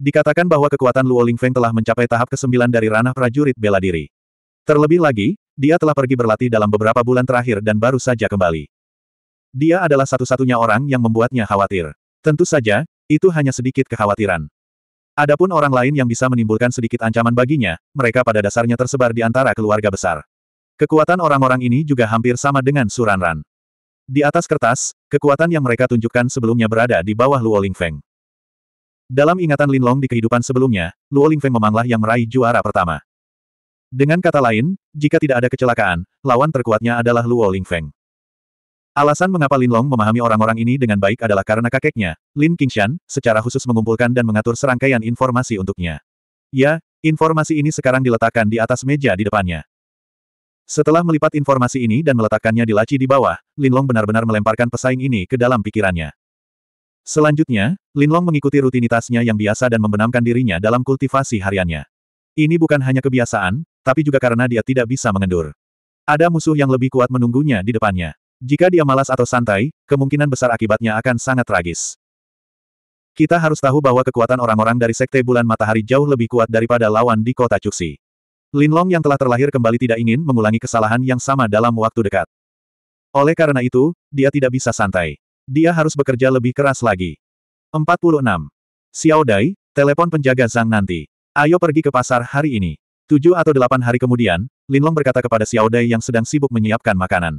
Dikatakan bahwa kekuatan Luo Lingfeng telah mencapai tahap ke-9 dari ranah prajurit bela diri. Terlebih lagi, dia telah pergi berlatih dalam beberapa bulan terakhir dan baru saja kembali. Dia adalah satu-satunya orang yang membuatnya khawatir. Tentu saja, itu hanya sedikit kekhawatiran. Adapun orang lain yang bisa menimbulkan sedikit ancaman baginya, mereka pada dasarnya tersebar di antara keluarga besar. Kekuatan orang-orang ini juga hampir sama dengan Suranran. Di atas kertas, kekuatan yang mereka tunjukkan sebelumnya berada di bawah Luo Lingfeng. Dalam ingatan Linlong di kehidupan sebelumnya, Luo Lingfeng memanglah yang meraih juara pertama. Dengan kata lain, jika tidak ada kecelakaan, lawan terkuatnya adalah Luo Lingfeng. Alasan mengapa Lin Long memahami orang-orang ini dengan baik adalah karena kakeknya, Lin Qingshan, secara khusus mengumpulkan dan mengatur serangkaian informasi untuknya. Ya, informasi ini sekarang diletakkan di atas meja di depannya. Setelah melipat informasi ini dan meletakkannya di laci di bawah, Lin Long benar-benar melemparkan pesaing ini ke dalam pikirannya. Selanjutnya, Lin Long mengikuti rutinitasnya yang biasa dan membenamkan dirinya dalam kultivasi hariannya. Ini bukan hanya kebiasaan, tapi juga karena dia tidak bisa mengendur. Ada musuh yang lebih kuat menunggunya di depannya. Jika dia malas atau santai, kemungkinan besar akibatnya akan sangat tragis. Kita harus tahu bahwa kekuatan orang-orang dari Sekte Bulan Matahari jauh lebih kuat daripada lawan di kota Cuxi. Linlong yang telah terlahir kembali tidak ingin mengulangi kesalahan yang sama dalam waktu dekat. Oleh karena itu, dia tidak bisa santai. Dia harus bekerja lebih keras lagi. 46. Xiao Dai, telepon penjaga Zhang nanti. Ayo pergi ke pasar hari ini. Tujuh atau delapan hari kemudian, Linlong berkata kepada Xiao Dai yang sedang sibuk menyiapkan makanan.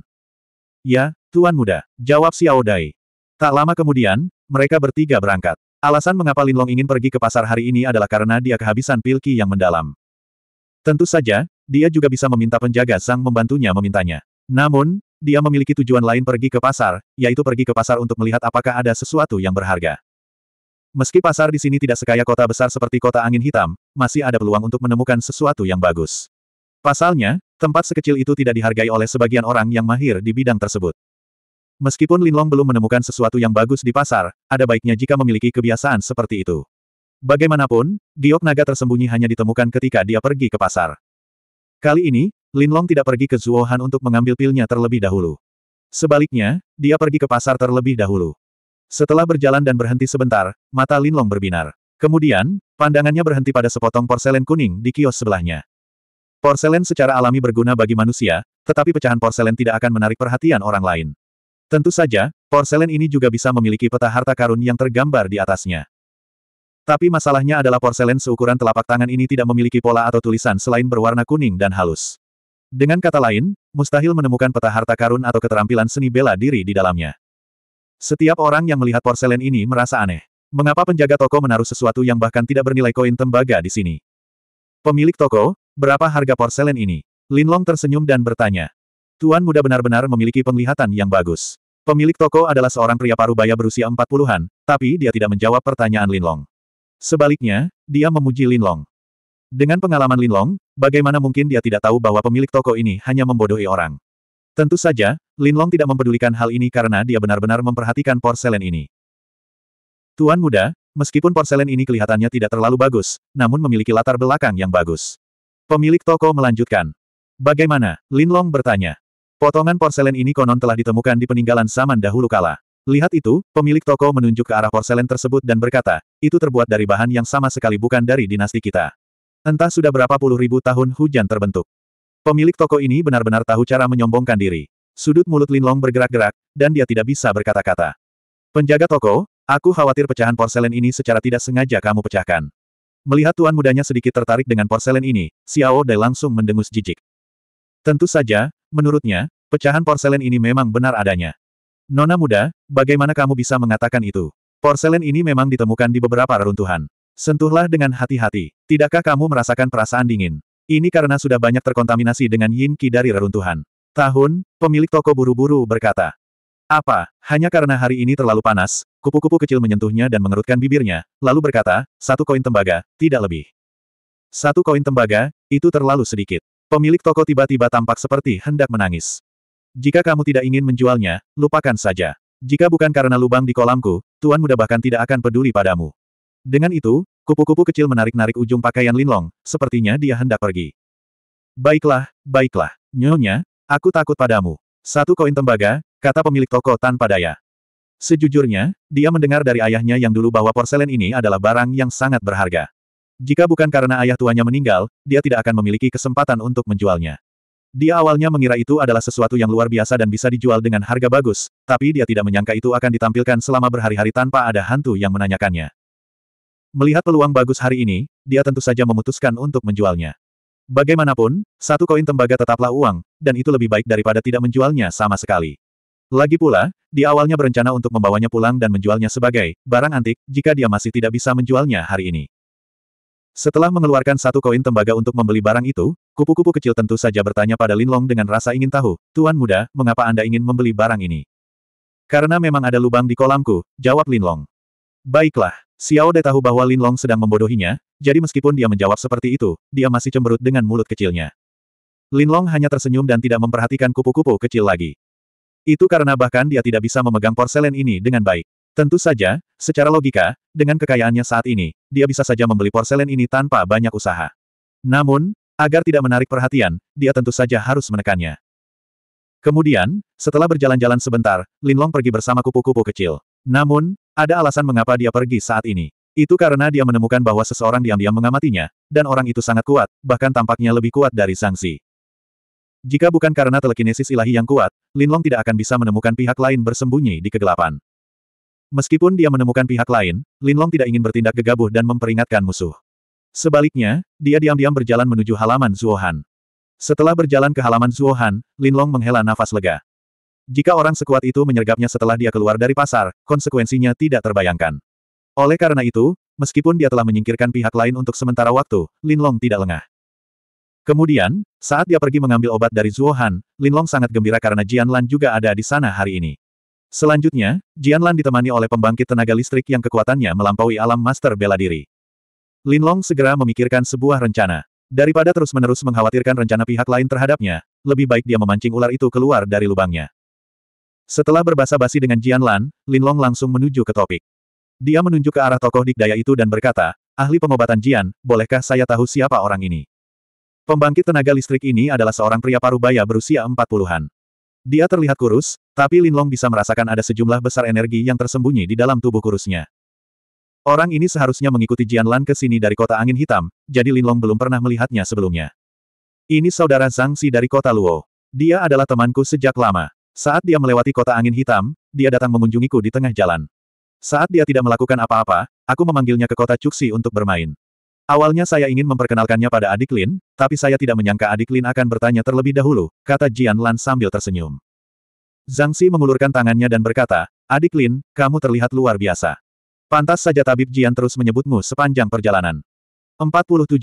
Ya, Tuan Muda, jawab Xiao Dai. Tak lama kemudian, mereka bertiga berangkat. Alasan mengapa Linlong ingin pergi ke pasar hari ini adalah karena dia kehabisan pilki yang mendalam. Tentu saja, dia juga bisa meminta penjaga sang membantunya memintanya. Namun, dia memiliki tujuan lain pergi ke pasar, yaitu pergi ke pasar untuk melihat apakah ada sesuatu yang berharga. Meski pasar di sini tidak sekaya kota besar seperti kota angin hitam, masih ada peluang untuk menemukan sesuatu yang bagus. Pasalnya, Tempat sekecil itu tidak dihargai oleh sebagian orang yang mahir di bidang tersebut. Meskipun Linlong belum menemukan sesuatu yang bagus di pasar, ada baiknya jika memiliki kebiasaan seperti itu. Bagaimanapun, giok naga tersembunyi hanya ditemukan ketika dia pergi ke pasar. Kali ini, Linlong tidak pergi ke Zuohan untuk mengambil pilnya terlebih dahulu. Sebaliknya, dia pergi ke pasar terlebih dahulu. Setelah berjalan dan berhenti sebentar, mata Linlong berbinar. Kemudian, pandangannya berhenti pada sepotong porselen kuning di kios sebelahnya. Porselen secara alami berguna bagi manusia, tetapi pecahan porselen tidak akan menarik perhatian orang lain. Tentu saja, porselen ini juga bisa memiliki peta harta karun yang tergambar di atasnya. Tapi masalahnya adalah porselen seukuran telapak tangan ini tidak memiliki pola atau tulisan selain berwarna kuning dan halus. Dengan kata lain, mustahil menemukan peta harta karun atau keterampilan seni bela diri di dalamnya. Setiap orang yang melihat porselen ini merasa aneh. Mengapa penjaga toko menaruh sesuatu yang bahkan tidak bernilai koin tembaga di sini? Pemilik toko, Berapa harga porselen ini? Linlong tersenyum dan bertanya. Tuan muda benar-benar memiliki penglihatan yang bagus. Pemilik toko adalah seorang pria paruh baya berusia empat puluhan, tapi dia tidak menjawab pertanyaan Linlong. Sebaliknya, dia memuji Linlong. Dengan pengalaman Linlong, bagaimana mungkin dia tidak tahu bahwa pemilik toko ini hanya membodohi orang? Tentu saja, Linlong tidak mempedulikan hal ini karena dia benar-benar memperhatikan porselen ini. Tuan muda, meskipun porselen ini kelihatannya tidak terlalu bagus, namun memiliki latar belakang yang bagus. Pemilik toko melanjutkan. Bagaimana? Lin Long bertanya. Potongan porselen ini konon telah ditemukan di peninggalan zaman dahulu kala. Lihat itu, pemilik toko menunjuk ke arah porselen tersebut dan berkata, itu terbuat dari bahan yang sama sekali bukan dari dinasti kita. Entah sudah berapa puluh ribu tahun hujan terbentuk. Pemilik toko ini benar-benar tahu cara menyombongkan diri. Sudut mulut Lin Long bergerak-gerak, dan dia tidak bisa berkata-kata. Penjaga toko, aku khawatir pecahan porselen ini secara tidak sengaja kamu pecahkan. Melihat tuan mudanya sedikit tertarik dengan porselen ini, Xiao Dai langsung mendengus jijik. Tentu saja, menurutnya, pecahan porselen ini memang benar adanya. Nona muda, bagaimana kamu bisa mengatakan itu? Porselen ini memang ditemukan di beberapa reruntuhan. Sentuhlah dengan hati-hati. Tidakkah kamu merasakan perasaan dingin? Ini karena sudah banyak terkontaminasi dengan yin ki dari reruntuhan. Tahun, pemilik toko buru-buru berkata. Apa, hanya karena hari ini terlalu panas, kupu-kupu kecil menyentuhnya dan mengerutkan bibirnya, lalu berkata, satu koin tembaga, tidak lebih. Satu koin tembaga, itu terlalu sedikit. Pemilik toko tiba-tiba tampak seperti hendak menangis. Jika kamu tidak ingin menjualnya, lupakan saja. Jika bukan karena lubang di kolamku, Tuan Muda bahkan tidak akan peduli padamu. Dengan itu, kupu-kupu kecil menarik-narik ujung pakaian Linlong, sepertinya dia hendak pergi. Baiklah, baiklah, nyonya, aku takut padamu. Satu koin tembaga, Kata pemilik toko tanpa daya. Sejujurnya, dia mendengar dari ayahnya yang dulu bahwa porselen ini adalah barang yang sangat berharga. Jika bukan karena ayah tuanya meninggal, dia tidak akan memiliki kesempatan untuk menjualnya. Dia awalnya mengira itu adalah sesuatu yang luar biasa dan bisa dijual dengan harga bagus, tapi dia tidak menyangka itu akan ditampilkan selama berhari-hari tanpa ada hantu yang menanyakannya. Melihat peluang bagus hari ini, dia tentu saja memutuskan untuk menjualnya. Bagaimanapun, satu koin tembaga tetaplah uang, dan itu lebih baik daripada tidak menjualnya sama sekali. Lagi pula, di awalnya berencana untuk membawanya pulang dan menjualnya sebagai barang antik jika dia masih tidak bisa menjualnya hari ini. Setelah mengeluarkan satu koin tembaga untuk membeli barang itu, kupu-kupu kecil tentu saja bertanya pada Lin Long dengan rasa ingin tahu, Tuan Muda, mengapa Anda ingin membeli barang ini? Karena memang ada lubang di kolamku, jawab Lin Long. Baiklah, Xiao De tahu bahwa Lin Long sedang membodohinya, jadi meskipun dia menjawab seperti itu, dia masih cemberut dengan mulut kecilnya. Lin Long hanya tersenyum dan tidak memperhatikan kupu-kupu kecil lagi. Itu karena bahkan dia tidak bisa memegang porselen ini dengan baik. Tentu saja, secara logika, dengan kekayaannya saat ini, dia bisa saja membeli porselen ini tanpa banyak usaha. Namun, agar tidak menarik perhatian, dia tentu saja harus menekannya. Kemudian, setelah berjalan-jalan sebentar, Linlong pergi bersama kupu-kupu kecil. Namun, ada alasan mengapa dia pergi saat ini. Itu karena dia menemukan bahwa seseorang diam-diam mengamatinya, dan orang itu sangat kuat, bahkan tampaknya lebih kuat dari sanksi. Jika bukan karena telekinesis ilahi yang kuat, Linlong tidak akan bisa menemukan pihak lain bersembunyi di kegelapan. Meskipun dia menemukan pihak lain, Linlong tidak ingin bertindak gegabah dan memperingatkan musuh. Sebaliknya, dia diam-diam berjalan menuju halaman Zuohan. Setelah berjalan ke halaman Zuohan, Linlong menghela nafas lega. Jika orang sekuat itu menyergapnya setelah dia keluar dari pasar, konsekuensinya tidak terbayangkan. Oleh karena itu, meskipun dia telah menyingkirkan pihak lain untuk sementara waktu, Linlong tidak lengah. Kemudian, saat dia pergi mengambil obat dari Zuohan, Linlong sangat gembira karena Jian Lan juga ada di sana hari ini. Selanjutnya, Jian Lan ditemani oleh pembangkit tenaga listrik yang kekuatannya melampaui alam master bela diri. Linlong segera memikirkan sebuah rencana. Daripada terus-menerus mengkhawatirkan rencana pihak lain terhadapnya, lebih baik dia memancing ular itu keluar dari lubangnya. Setelah berbasa-basi dengan Jian Jianlan, Linlong langsung menuju ke topik. Dia menunjuk ke arah tokoh dikdaya itu dan berkata, ahli pengobatan Jian, bolehkah saya tahu siapa orang ini? Pembangkit tenaga listrik ini adalah seorang pria parubaya berusia empat puluhan. Dia terlihat kurus, tapi Linlong bisa merasakan ada sejumlah besar energi yang tersembunyi di dalam tubuh kurusnya. Orang ini seharusnya mengikuti Jianlan ke sini dari kota angin hitam, jadi Linlong belum pernah melihatnya sebelumnya. Ini saudara Zhang Xi dari kota Luo. Dia adalah temanku sejak lama. Saat dia melewati kota angin hitam, dia datang mengunjungiku di tengah jalan. Saat dia tidak melakukan apa-apa, aku memanggilnya ke kota Cuxi untuk bermain. Awalnya saya ingin memperkenalkannya pada adik Lin, tapi saya tidak menyangka adik Lin akan bertanya terlebih dahulu, kata Jian Lan sambil tersenyum. Zhang Xi mengulurkan tangannya dan berkata, adik Lin, kamu terlihat luar biasa. Pantas saja tabib Jian terus menyebutmu sepanjang perjalanan. 47.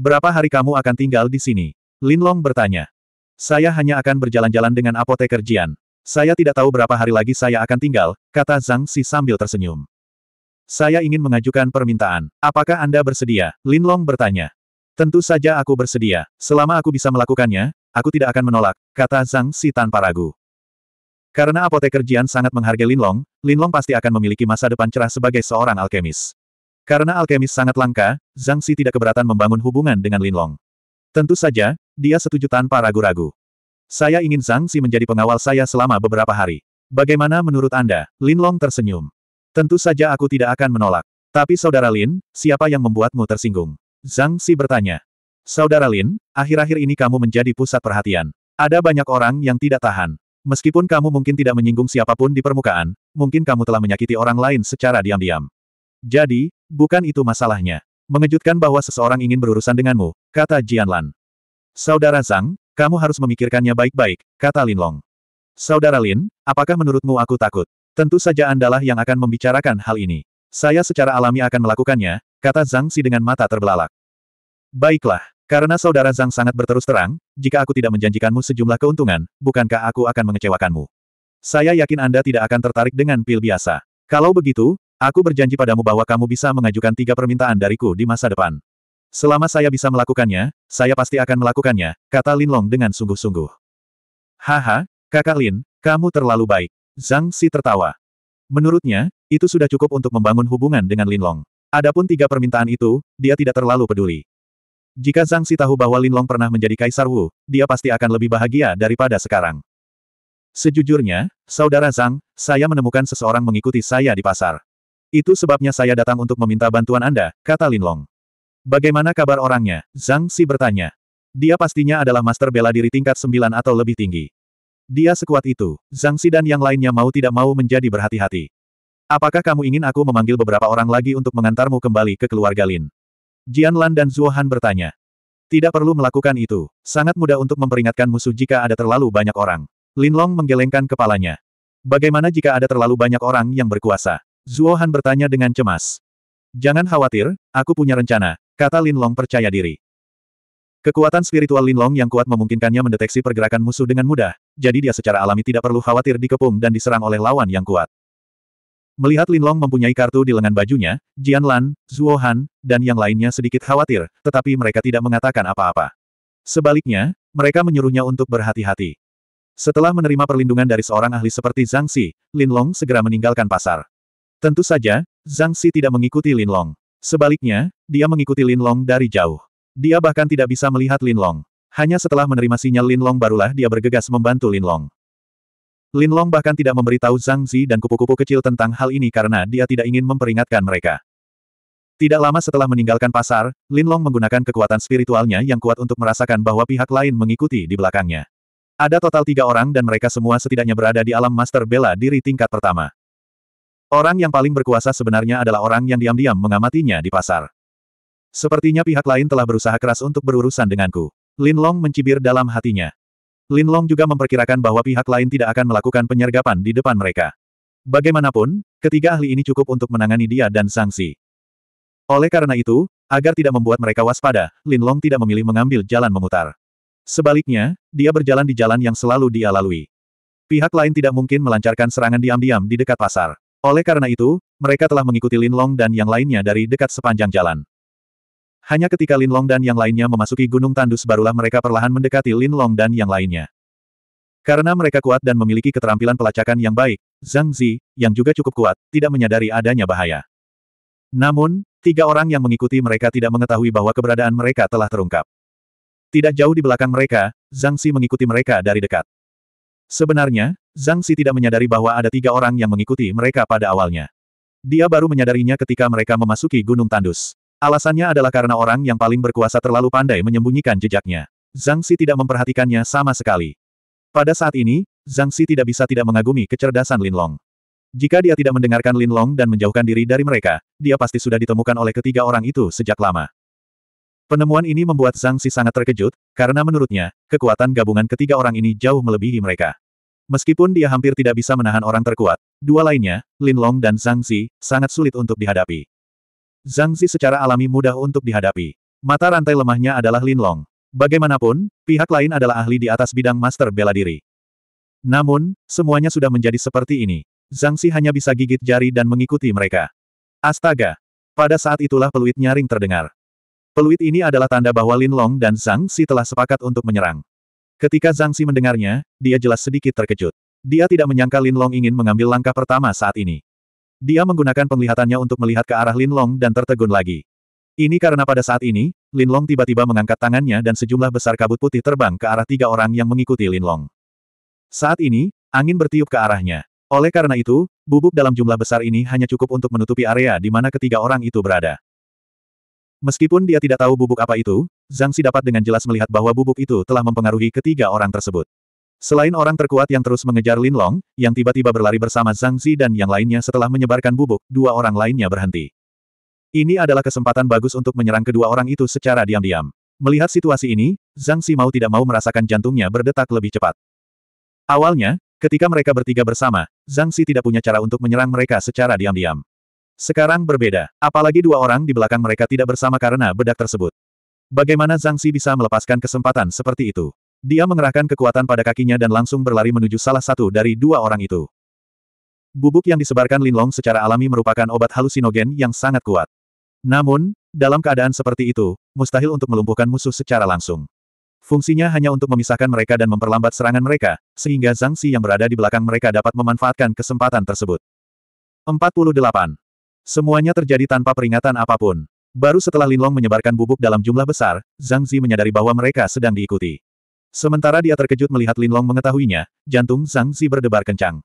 Berapa hari kamu akan tinggal di sini? Lin Long bertanya. Saya hanya akan berjalan-jalan dengan apoteker Jian. Saya tidak tahu berapa hari lagi saya akan tinggal, kata Zhang Xi sambil tersenyum. Saya ingin mengajukan permintaan. Apakah Anda bersedia? Lin Long bertanya. Tentu saja aku bersedia. Selama aku bisa melakukannya, aku tidak akan menolak, kata Zhang Si tanpa ragu. Karena apoteker Jian sangat menghargai Lin Long, Lin Long pasti akan memiliki masa depan cerah sebagai seorang alkemis. Karena alkemis sangat langka, Zhang Si tidak keberatan membangun hubungan dengan Lin Long. Tentu saja, dia setuju tanpa ragu-ragu. Saya ingin Zhang Si menjadi pengawal saya selama beberapa hari. Bagaimana menurut Anda? Lin Long tersenyum. Tentu saja aku tidak akan menolak. Tapi Saudara Lin, siapa yang membuatmu tersinggung? Zhang Si bertanya. Saudara Lin, akhir-akhir ini kamu menjadi pusat perhatian. Ada banyak orang yang tidak tahan. Meskipun kamu mungkin tidak menyinggung siapapun di permukaan, mungkin kamu telah menyakiti orang lain secara diam-diam. Jadi, bukan itu masalahnya. Mengejutkan bahwa seseorang ingin berurusan denganmu, kata Jian Lan. Saudara Zhang, kamu harus memikirkannya baik-baik, kata Lin Long. Saudara Lin, apakah menurutmu aku takut? Tentu saja Andalah yang akan membicarakan hal ini. Saya secara alami akan melakukannya, kata Zhang Si dengan mata terbelalak. Baiklah, karena saudara Zhang sangat berterus terang, jika aku tidak menjanjikanmu sejumlah keuntungan, bukankah aku akan mengecewakanmu? Saya yakin Anda tidak akan tertarik dengan pil biasa. Kalau begitu, aku berjanji padamu bahwa kamu bisa mengajukan tiga permintaan dariku di masa depan. Selama saya bisa melakukannya, saya pasti akan melakukannya, kata Lin Long dengan sungguh-sungguh. Haha, kakak Lin, kamu terlalu baik. Zhang Si tertawa. Menurutnya, itu sudah cukup untuk membangun hubungan dengan Linlong. Adapun tiga permintaan itu, dia tidak terlalu peduli. Jika Zhang Si tahu bahwa Linlong pernah menjadi Kaisar Wu, dia pasti akan lebih bahagia daripada sekarang. Sejujurnya, Saudara Zhang, saya menemukan seseorang mengikuti saya di pasar. Itu sebabnya saya datang untuk meminta bantuan Anda, kata Linlong. Bagaimana kabar orangnya? Zhang Si bertanya. Dia pastinya adalah master bela diri tingkat 9 atau lebih tinggi. Dia sekuat itu. Zhang Si dan yang lainnya mau tidak mau menjadi berhati-hati. Apakah kamu ingin aku memanggil beberapa orang lagi untuk mengantarmu kembali ke keluarga Lin? Jian Lan dan Zhuo Han bertanya. Tidak perlu melakukan itu. Sangat mudah untuk memperingatkan musuh jika ada terlalu banyak orang. Lin Long menggelengkan kepalanya. Bagaimana jika ada terlalu banyak orang yang berkuasa? Zhuo Han bertanya dengan cemas. Jangan khawatir, aku punya rencana, kata Lin Long percaya diri. Kekuatan spiritual Linlong yang kuat memungkinkannya mendeteksi pergerakan musuh dengan mudah, jadi dia secara alami tidak perlu khawatir dikepung dan diserang oleh lawan yang kuat. Melihat Linlong mempunyai kartu di lengan bajunya, Jian Lan, Han, dan yang lainnya sedikit khawatir, tetapi mereka tidak mengatakan apa-apa. Sebaliknya, mereka menyuruhnya untuk berhati-hati. Setelah menerima perlindungan dari seorang ahli seperti Zhang Xi, Linlong segera meninggalkan pasar. Tentu saja, Zhang Xi tidak mengikuti Linlong. Sebaliknya, dia mengikuti Linlong dari jauh. Dia bahkan tidak bisa melihat Lin Long. Hanya setelah menerima sinyal Lin Long barulah dia bergegas membantu Lin Long. Lin Long bahkan tidak memberitahu Zhang Zi dan kupu-kupu kecil tentang hal ini karena dia tidak ingin memperingatkan mereka. Tidak lama setelah meninggalkan pasar, Lin Long menggunakan kekuatan spiritualnya yang kuat untuk merasakan bahwa pihak lain mengikuti di belakangnya. Ada total tiga orang dan mereka semua setidaknya berada di alam master bela diri tingkat pertama. Orang yang paling berkuasa sebenarnya adalah orang yang diam-diam mengamatinya di pasar. Sepertinya pihak lain telah berusaha keras untuk berurusan denganku. Lin Long mencibir dalam hatinya. Lin Long juga memperkirakan bahwa pihak lain tidak akan melakukan penyergapan di depan mereka. Bagaimanapun, ketiga ahli ini cukup untuk menangani dia dan sanksi. Oleh karena itu, agar tidak membuat mereka waspada, Lin Long tidak memilih mengambil jalan memutar. Sebaliknya, dia berjalan di jalan yang selalu dia lalui. Pihak lain tidak mungkin melancarkan serangan diam-diam di dekat pasar. Oleh karena itu, mereka telah mengikuti Lin Long dan yang lainnya dari dekat sepanjang jalan. Hanya ketika Lin Long dan yang lainnya memasuki Gunung Tandus barulah mereka perlahan mendekati Lin Long dan yang lainnya. Karena mereka kuat dan memiliki keterampilan pelacakan yang baik, Zhang Zi, yang juga cukup kuat, tidak menyadari adanya bahaya. Namun, tiga orang yang mengikuti mereka tidak mengetahui bahwa keberadaan mereka telah terungkap. Tidak jauh di belakang mereka, Zhang Xi mengikuti mereka dari dekat. Sebenarnya, Zhang Xi tidak menyadari bahwa ada tiga orang yang mengikuti mereka pada awalnya. Dia baru menyadarinya ketika mereka memasuki Gunung Tandus. Alasannya adalah karena orang yang paling berkuasa terlalu pandai menyembunyikan jejaknya. Zhang Xi tidak memperhatikannya sama sekali. Pada saat ini, Zhang Xi tidak bisa tidak mengagumi kecerdasan Lin Long. Jika dia tidak mendengarkan Lin Long dan menjauhkan diri dari mereka, dia pasti sudah ditemukan oleh ketiga orang itu sejak lama. Penemuan ini membuat Zhang Xi sangat terkejut, karena menurutnya, kekuatan gabungan ketiga orang ini jauh melebihi mereka. Meskipun dia hampir tidak bisa menahan orang terkuat, dua lainnya, Lin Long dan Zhang Xi, sangat sulit untuk dihadapi. Zhang Zi secara alami mudah untuk dihadapi. Mata rantai lemahnya adalah Lin Long. Bagaimanapun, pihak lain adalah ahli di atas bidang master bela diri. Namun, semuanya sudah menjadi seperti ini. Zhang Zi hanya bisa gigit jari dan mengikuti mereka. Astaga! Pada saat itulah peluit nyaring terdengar. Peluit ini adalah tanda bahwa Lin Long dan Zhang Zi telah sepakat untuk menyerang. Ketika Zhang Zi mendengarnya, dia jelas sedikit terkejut. Dia tidak menyangka Lin Long ingin mengambil langkah pertama saat ini. Dia menggunakan penglihatannya untuk melihat ke arah Lin Long dan tertegun lagi. Ini karena pada saat ini, Lin Long tiba-tiba mengangkat tangannya dan sejumlah besar kabut putih terbang ke arah tiga orang yang mengikuti Lin Long. Saat ini, angin bertiup ke arahnya. Oleh karena itu, bubuk dalam jumlah besar ini hanya cukup untuk menutupi area di mana ketiga orang itu berada. Meskipun dia tidak tahu bubuk apa itu, Zhang Xi dapat dengan jelas melihat bahwa bubuk itu telah mempengaruhi ketiga orang tersebut. Selain orang terkuat yang terus mengejar Lin Long, yang tiba-tiba berlari bersama Zhang Zi dan yang lainnya setelah menyebarkan bubuk, dua orang lainnya berhenti. Ini adalah kesempatan bagus untuk menyerang kedua orang itu secara diam-diam. Melihat situasi ini, Zhang Xi mau tidak mau merasakan jantungnya berdetak lebih cepat. Awalnya, ketika mereka bertiga bersama, Zhang Xi tidak punya cara untuk menyerang mereka secara diam-diam. Sekarang berbeda, apalagi dua orang di belakang mereka tidak bersama karena bedak tersebut. Bagaimana Zhang Xi bisa melepaskan kesempatan seperti itu? Dia mengerahkan kekuatan pada kakinya dan langsung berlari menuju salah satu dari dua orang itu. Bubuk yang disebarkan Linlong secara alami merupakan obat halusinogen yang sangat kuat. Namun, dalam keadaan seperti itu, mustahil untuk melumpuhkan musuh secara langsung. Fungsinya hanya untuk memisahkan mereka dan memperlambat serangan mereka, sehingga Zhang Xi yang berada di belakang mereka dapat memanfaatkan kesempatan tersebut. 48. Semuanya terjadi tanpa peringatan apapun. Baru setelah Linlong menyebarkan bubuk dalam jumlah besar, Zhang Zi menyadari bahwa mereka sedang diikuti. Sementara dia terkejut melihat Lin Long mengetahuinya, jantung Zhang Zi berdebar kencang.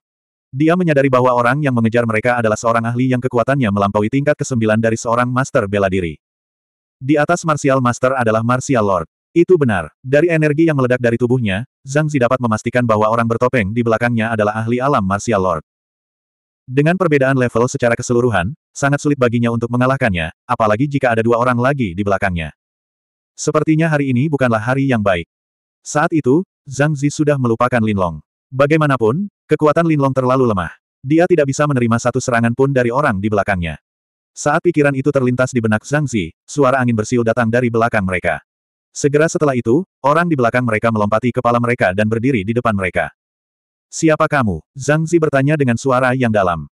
Dia menyadari bahwa orang yang mengejar mereka adalah seorang ahli yang kekuatannya melampaui tingkat kesembilan dari seorang master bela diri. Di atas martial master adalah martial lord. Itu benar. Dari energi yang meledak dari tubuhnya, Zhang Zi dapat memastikan bahwa orang bertopeng di belakangnya adalah ahli alam martial lord. Dengan perbedaan level secara keseluruhan, sangat sulit baginya untuk mengalahkannya, apalagi jika ada dua orang lagi di belakangnya. Sepertinya hari ini bukanlah hari yang baik. Saat itu, Zhang Zi sudah melupakan Linlong. Bagaimanapun, kekuatan Linlong terlalu lemah. Dia tidak bisa menerima satu serangan pun dari orang di belakangnya. Saat pikiran itu terlintas di benak Zhang Zi, suara angin bersiul datang dari belakang mereka. Segera setelah itu, orang di belakang mereka melompati kepala mereka dan berdiri di depan mereka. Siapa kamu? Zhang Zi bertanya dengan suara yang dalam.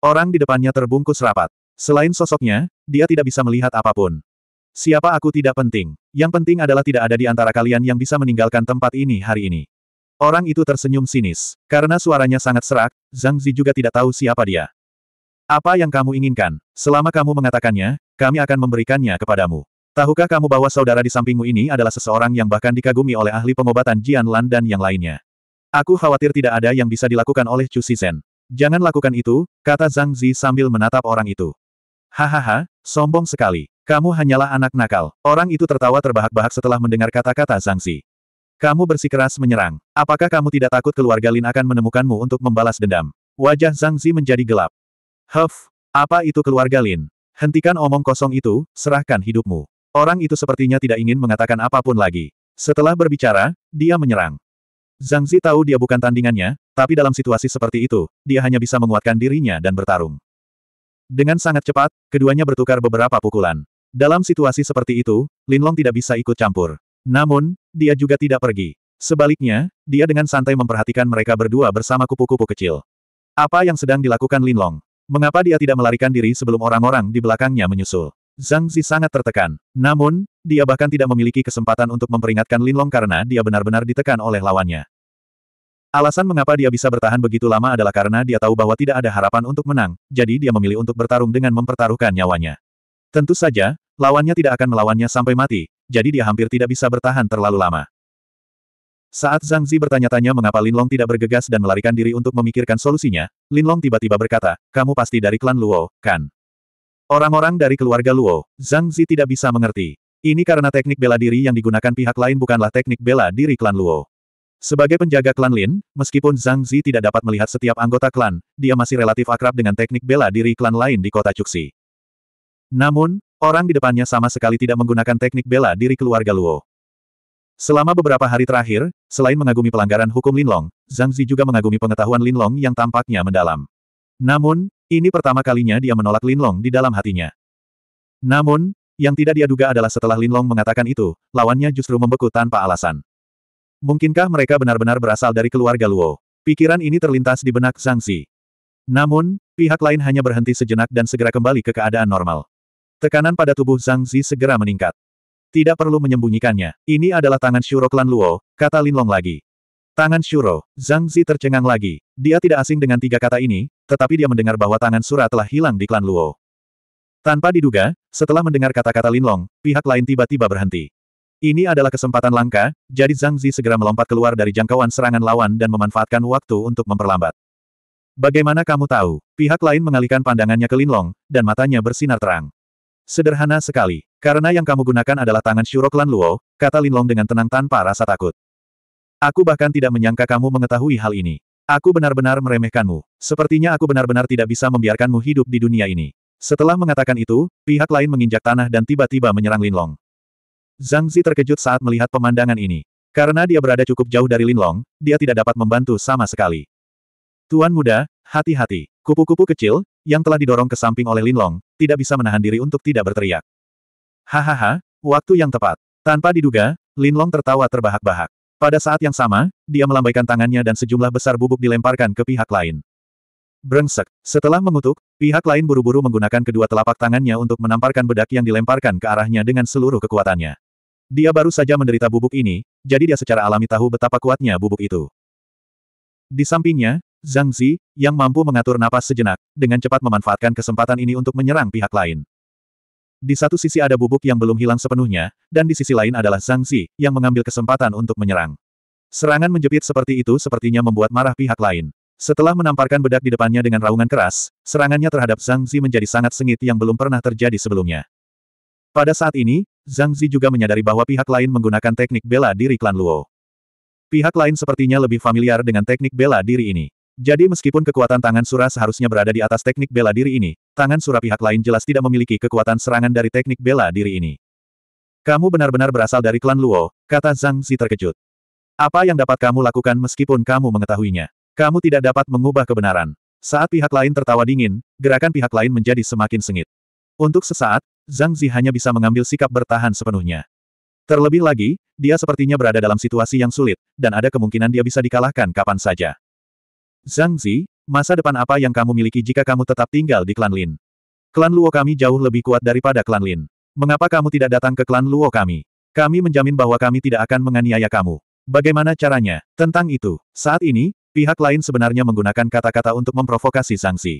Orang di depannya terbungkus rapat. Selain sosoknya, dia tidak bisa melihat apapun. Siapa aku tidak penting. Yang penting adalah tidak ada di antara kalian yang bisa meninggalkan tempat ini hari ini. Orang itu tersenyum sinis. Karena suaranya sangat serak, Zhang Zi juga tidak tahu siapa dia. Apa yang kamu inginkan? Selama kamu mengatakannya, kami akan memberikannya kepadamu. Tahukah kamu bahwa saudara di sampingmu ini adalah seseorang yang bahkan dikagumi oleh ahli pengobatan Jian Lan dan yang lainnya? Aku khawatir tidak ada yang bisa dilakukan oleh Chu Shizhen. Jangan lakukan itu, kata Zhang Zi sambil menatap orang itu. Hahaha, sombong sekali. Kamu hanyalah anak nakal. Orang itu tertawa terbahak-bahak setelah mendengar kata-kata Zangsi. Kamu bersikeras menyerang. Apakah kamu tidak takut keluarga Lin akan menemukanmu untuk membalas dendam? Wajah Zhang Zi menjadi gelap. Huff, apa itu keluarga Lin? Hentikan omong kosong itu, serahkan hidupmu. Orang itu sepertinya tidak ingin mengatakan apapun lagi. Setelah berbicara, dia menyerang. Zhang Zi tahu dia bukan tandingannya, tapi dalam situasi seperti itu, dia hanya bisa menguatkan dirinya dan bertarung. Dengan sangat cepat, keduanya bertukar beberapa pukulan. Dalam situasi seperti itu, Linlong tidak bisa ikut campur. Namun, dia juga tidak pergi. Sebaliknya, dia dengan santai memperhatikan mereka berdua bersama kupu-kupu kecil. Apa yang sedang dilakukan Linlong? Mengapa dia tidak melarikan diri sebelum orang-orang di belakangnya menyusul? Zhang Zi sangat tertekan. Namun, dia bahkan tidak memiliki kesempatan untuk memperingatkan Linlong karena dia benar-benar ditekan oleh lawannya. Alasan mengapa dia bisa bertahan begitu lama adalah karena dia tahu bahwa tidak ada harapan untuk menang, jadi dia memilih untuk bertarung dengan mempertaruhkan nyawanya. Tentu saja, lawannya tidak akan melawannya sampai mati, jadi dia hampir tidak bisa bertahan terlalu lama. Saat Zhang Zi bertanya-tanya mengapa Lin Long tidak bergegas dan melarikan diri untuk memikirkan solusinya, Lin Long tiba-tiba berkata, kamu pasti dari klan Luo, kan? Orang-orang dari keluarga Luo, Zhang Zi tidak bisa mengerti. Ini karena teknik bela diri yang digunakan pihak lain bukanlah teknik bela diri klan Luo. Sebagai penjaga klan Lin, meskipun Zhang Zi tidak dapat melihat setiap anggota klan, dia masih relatif akrab dengan teknik bela diri klan lain di kota Cuxi. Namun, orang di depannya sama sekali tidak menggunakan teknik bela diri keluarga Luo. Selama beberapa hari terakhir, selain mengagumi pelanggaran hukum Linlong, Zhang Zi juga mengagumi pengetahuan Linlong yang tampaknya mendalam. Namun, ini pertama kalinya dia menolak Linlong di dalam hatinya. Namun, yang tidak dia duga adalah setelah Linlong mengatakan itu, lawannya justru membeku tanpa alasan. Mungkinkah mereka benar-benar berasal dari keluarga Luo? Pikiran ini terlintas di benak Zhang Xi. Namun, pihak lain hanya berhenti sejenak dan segera kembali ke keadaan normal. Tekanan pada tubuh Zhang Xi segera meningkat. Tidak perlu menyembunyikannya. Ini adalah tangan Shuro klan Luo, kata Lin Long lagi. Tangan Shuro, Zhang Zi tercengang lagi. Dia tidak asing dengan tiga kata ini, tetapi dia mendengar bahwa tangan Sura telah hilang di klan Luo. Tanpa diduga, setelah mendengar kata-kata Lin Long, pihak lain tiba-tiba berhenti. Ini adalah kesempatan langka, jadi Zhang Zi segera melompat keluar dari jangkauan serangan lawan dan memanfaatkan waktu untuk memperlambat. Bagaimana kamu tahu? Pihak lain mengalihkan pandangannya ke Linlong, dan matanya bersinar terang. Sederhana sekali, karena yang kamu gunakan adalah tangan Shurok Lan Luo, kata Linlong dengan tenang tanpa rasa takut. Aku bahkan tidak menyangka kamu mengetahui hal ini. Aku benar-benar meremehkanmu. Sepertinya aku benar-benar tidak bisa membiarkanmu hidup di dunia ini. Setelah mengatakan itu, pihak lain menginjak tanah dan tiba-tiba menyerang Linlong. Zhang Zi terkejut saat melihat pemandangan ini. Karena dia berada cukup jauh dari Linlong, dia tidak dapat membantu sama sekali. Tuan muda, hati-hati. Kupu-kupu kecil, yang telah didorong ke samping oleh Linlong, tidak bisa menahan diri untuk tidak berteriak. Hahaha, waktu yang tepat. Tanpa diduga, Linlong tertawa terbahak-bahak. Pada saat yang sama, dia melambaikan tangannya dan sejumlah besar bubuk dilemparkan ke pihak lain. Brengsek. Setelah mengutuk, pihak lain buru-buru menggunakan kedua telapak tangannya untuk menamparkan bedak yang dilemparkan ke arahnya dengan seluruh kekuatannya. Dia baru saja menderita bubuk ini, jadi dia secara alami tahu betapa kuatnya bubuk itu. Di sampingnya, Zhang Zi, yang mampu mengatur napas sejenak, dengan cepat memanfaatkan kesempatan ini untuk menyerang pihak lain. Di satu sisi ada bubuk yang belum hilang sepenuhnya, dan di sisi lain adalah Zhang Zi, yang mengambil kesempatan untuk menyerang. Serangan menjepit seperti itu sepertinya membuat marah pihak lain. Setelah menamparkan bedak di depannya dengan raungan keras, serangannya terhadap Zhang Zi menjadi sangat sengit yang belum pernah terjadi sebelumnya. Pada saat ini, Zhang Zi juga menyadari bahwa pihak lain menggunakan teknik bela diri klan Luo. Pihak lain sepertinya lebih familiar dengan teknik bela diri ini. Jadi meskipun kekuatan tangan Surah seharusnya berada di atas teknik bela diri ini, tangan Surah pihak lain jelas tidak memiliki kekuatan serangan dari teknik bela diri ini. Kamu benar-benar berasal dari klan Luo, kata Zhang Zi terkejut. Apa yang dapat kamu lakukan meskipun kamu mengetahuinya? Kamu tidak dapat mengubah kebenaran. Saat pihak lain tertawa dingin, gerakan pihak lain menjadi semakin sengit. Untuk sesaat, Zhang Zi hanya bisa mengambil sikap bertahan sepenuhnya. Terlebih lagi, dia sepertinya berada dalam situasi yang sulit, dan ada kemungkinan dia bisa dikalahkan kapan saja. Zhang Zi, masa depan apa yang kamu miliki jika kamu tetap tinggal di klan Lin? Klan Luo kami jauh lebih kuat daripada klan Lin. Mengapa kamu tidak datang ke klan Luo kami? Kami menjamin bahwa kami tidak akan menganiaya kamu. Bagaimana caranya? Tentang itu, saat ini, pihak lain sebenarnya menggunakan kata-kata untuk memprovokasi Zhang sanksi.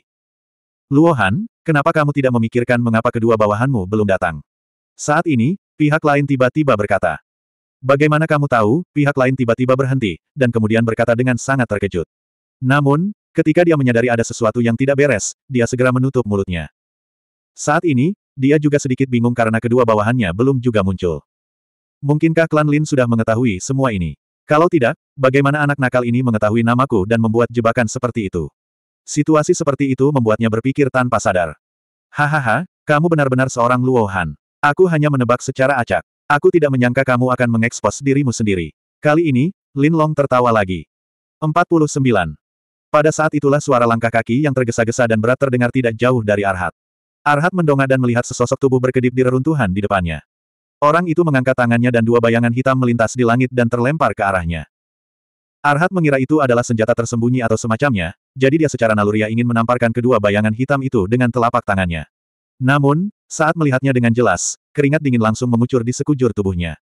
Luohan, kenapa kamu tidak memikirkan mengapa kedua bawahanmu belum datang? Saat ini, pihak lain tiba-tiba berkata. Bagaimana kamu tahu, pihak lain tiba-tiba berhenti, dan kemudian berkata dengan sangat terkejut. Namun, ketika dia menyadari ada sesuatu yang tidak beres, dia segera menutup mulutnya. Saat ini, dia juga sedikit bingung karena kedua bawahannya belum juga muncul. Mungkinkah klan Lin sudah mengetahui semua ini? Kalau tidak, bagaimana anak nakal ini mengetahui namaku dan membuat jebakan seperti itu? Situasi seperti itu membuatnya berpikir tanpa sadar. Hahaha, kamu benar-benar seorang Luohan. Aku hanya menebak secara acak. Aku tidak menyangka kamu akan mengekspos dirimu sendiri. Kali ini, Lin Long tertawa lagi. 49. Pada saat itulah suara langkah kaki yang tergesa-gesa dan berat terdengar tidak jauh dari Arhat. Arhat mendongak dan melihat sesosok tubuh berkedip di reruntuhan di depannya. Orang itu mengangkat tangannya dan dua bayangan hitam melintas di langit dan terlempar ke arahnya. Arhat mengira itu adalah senjata tersembunyi atau semacamnya, jadi dia secara naluria ingin menamparkan kedua bayangan hitam itu dengan telapak tangannya. Namun, saat melihatnya dengan jelas, keringat dingin langsung mengucur di sekujur tubuhnya.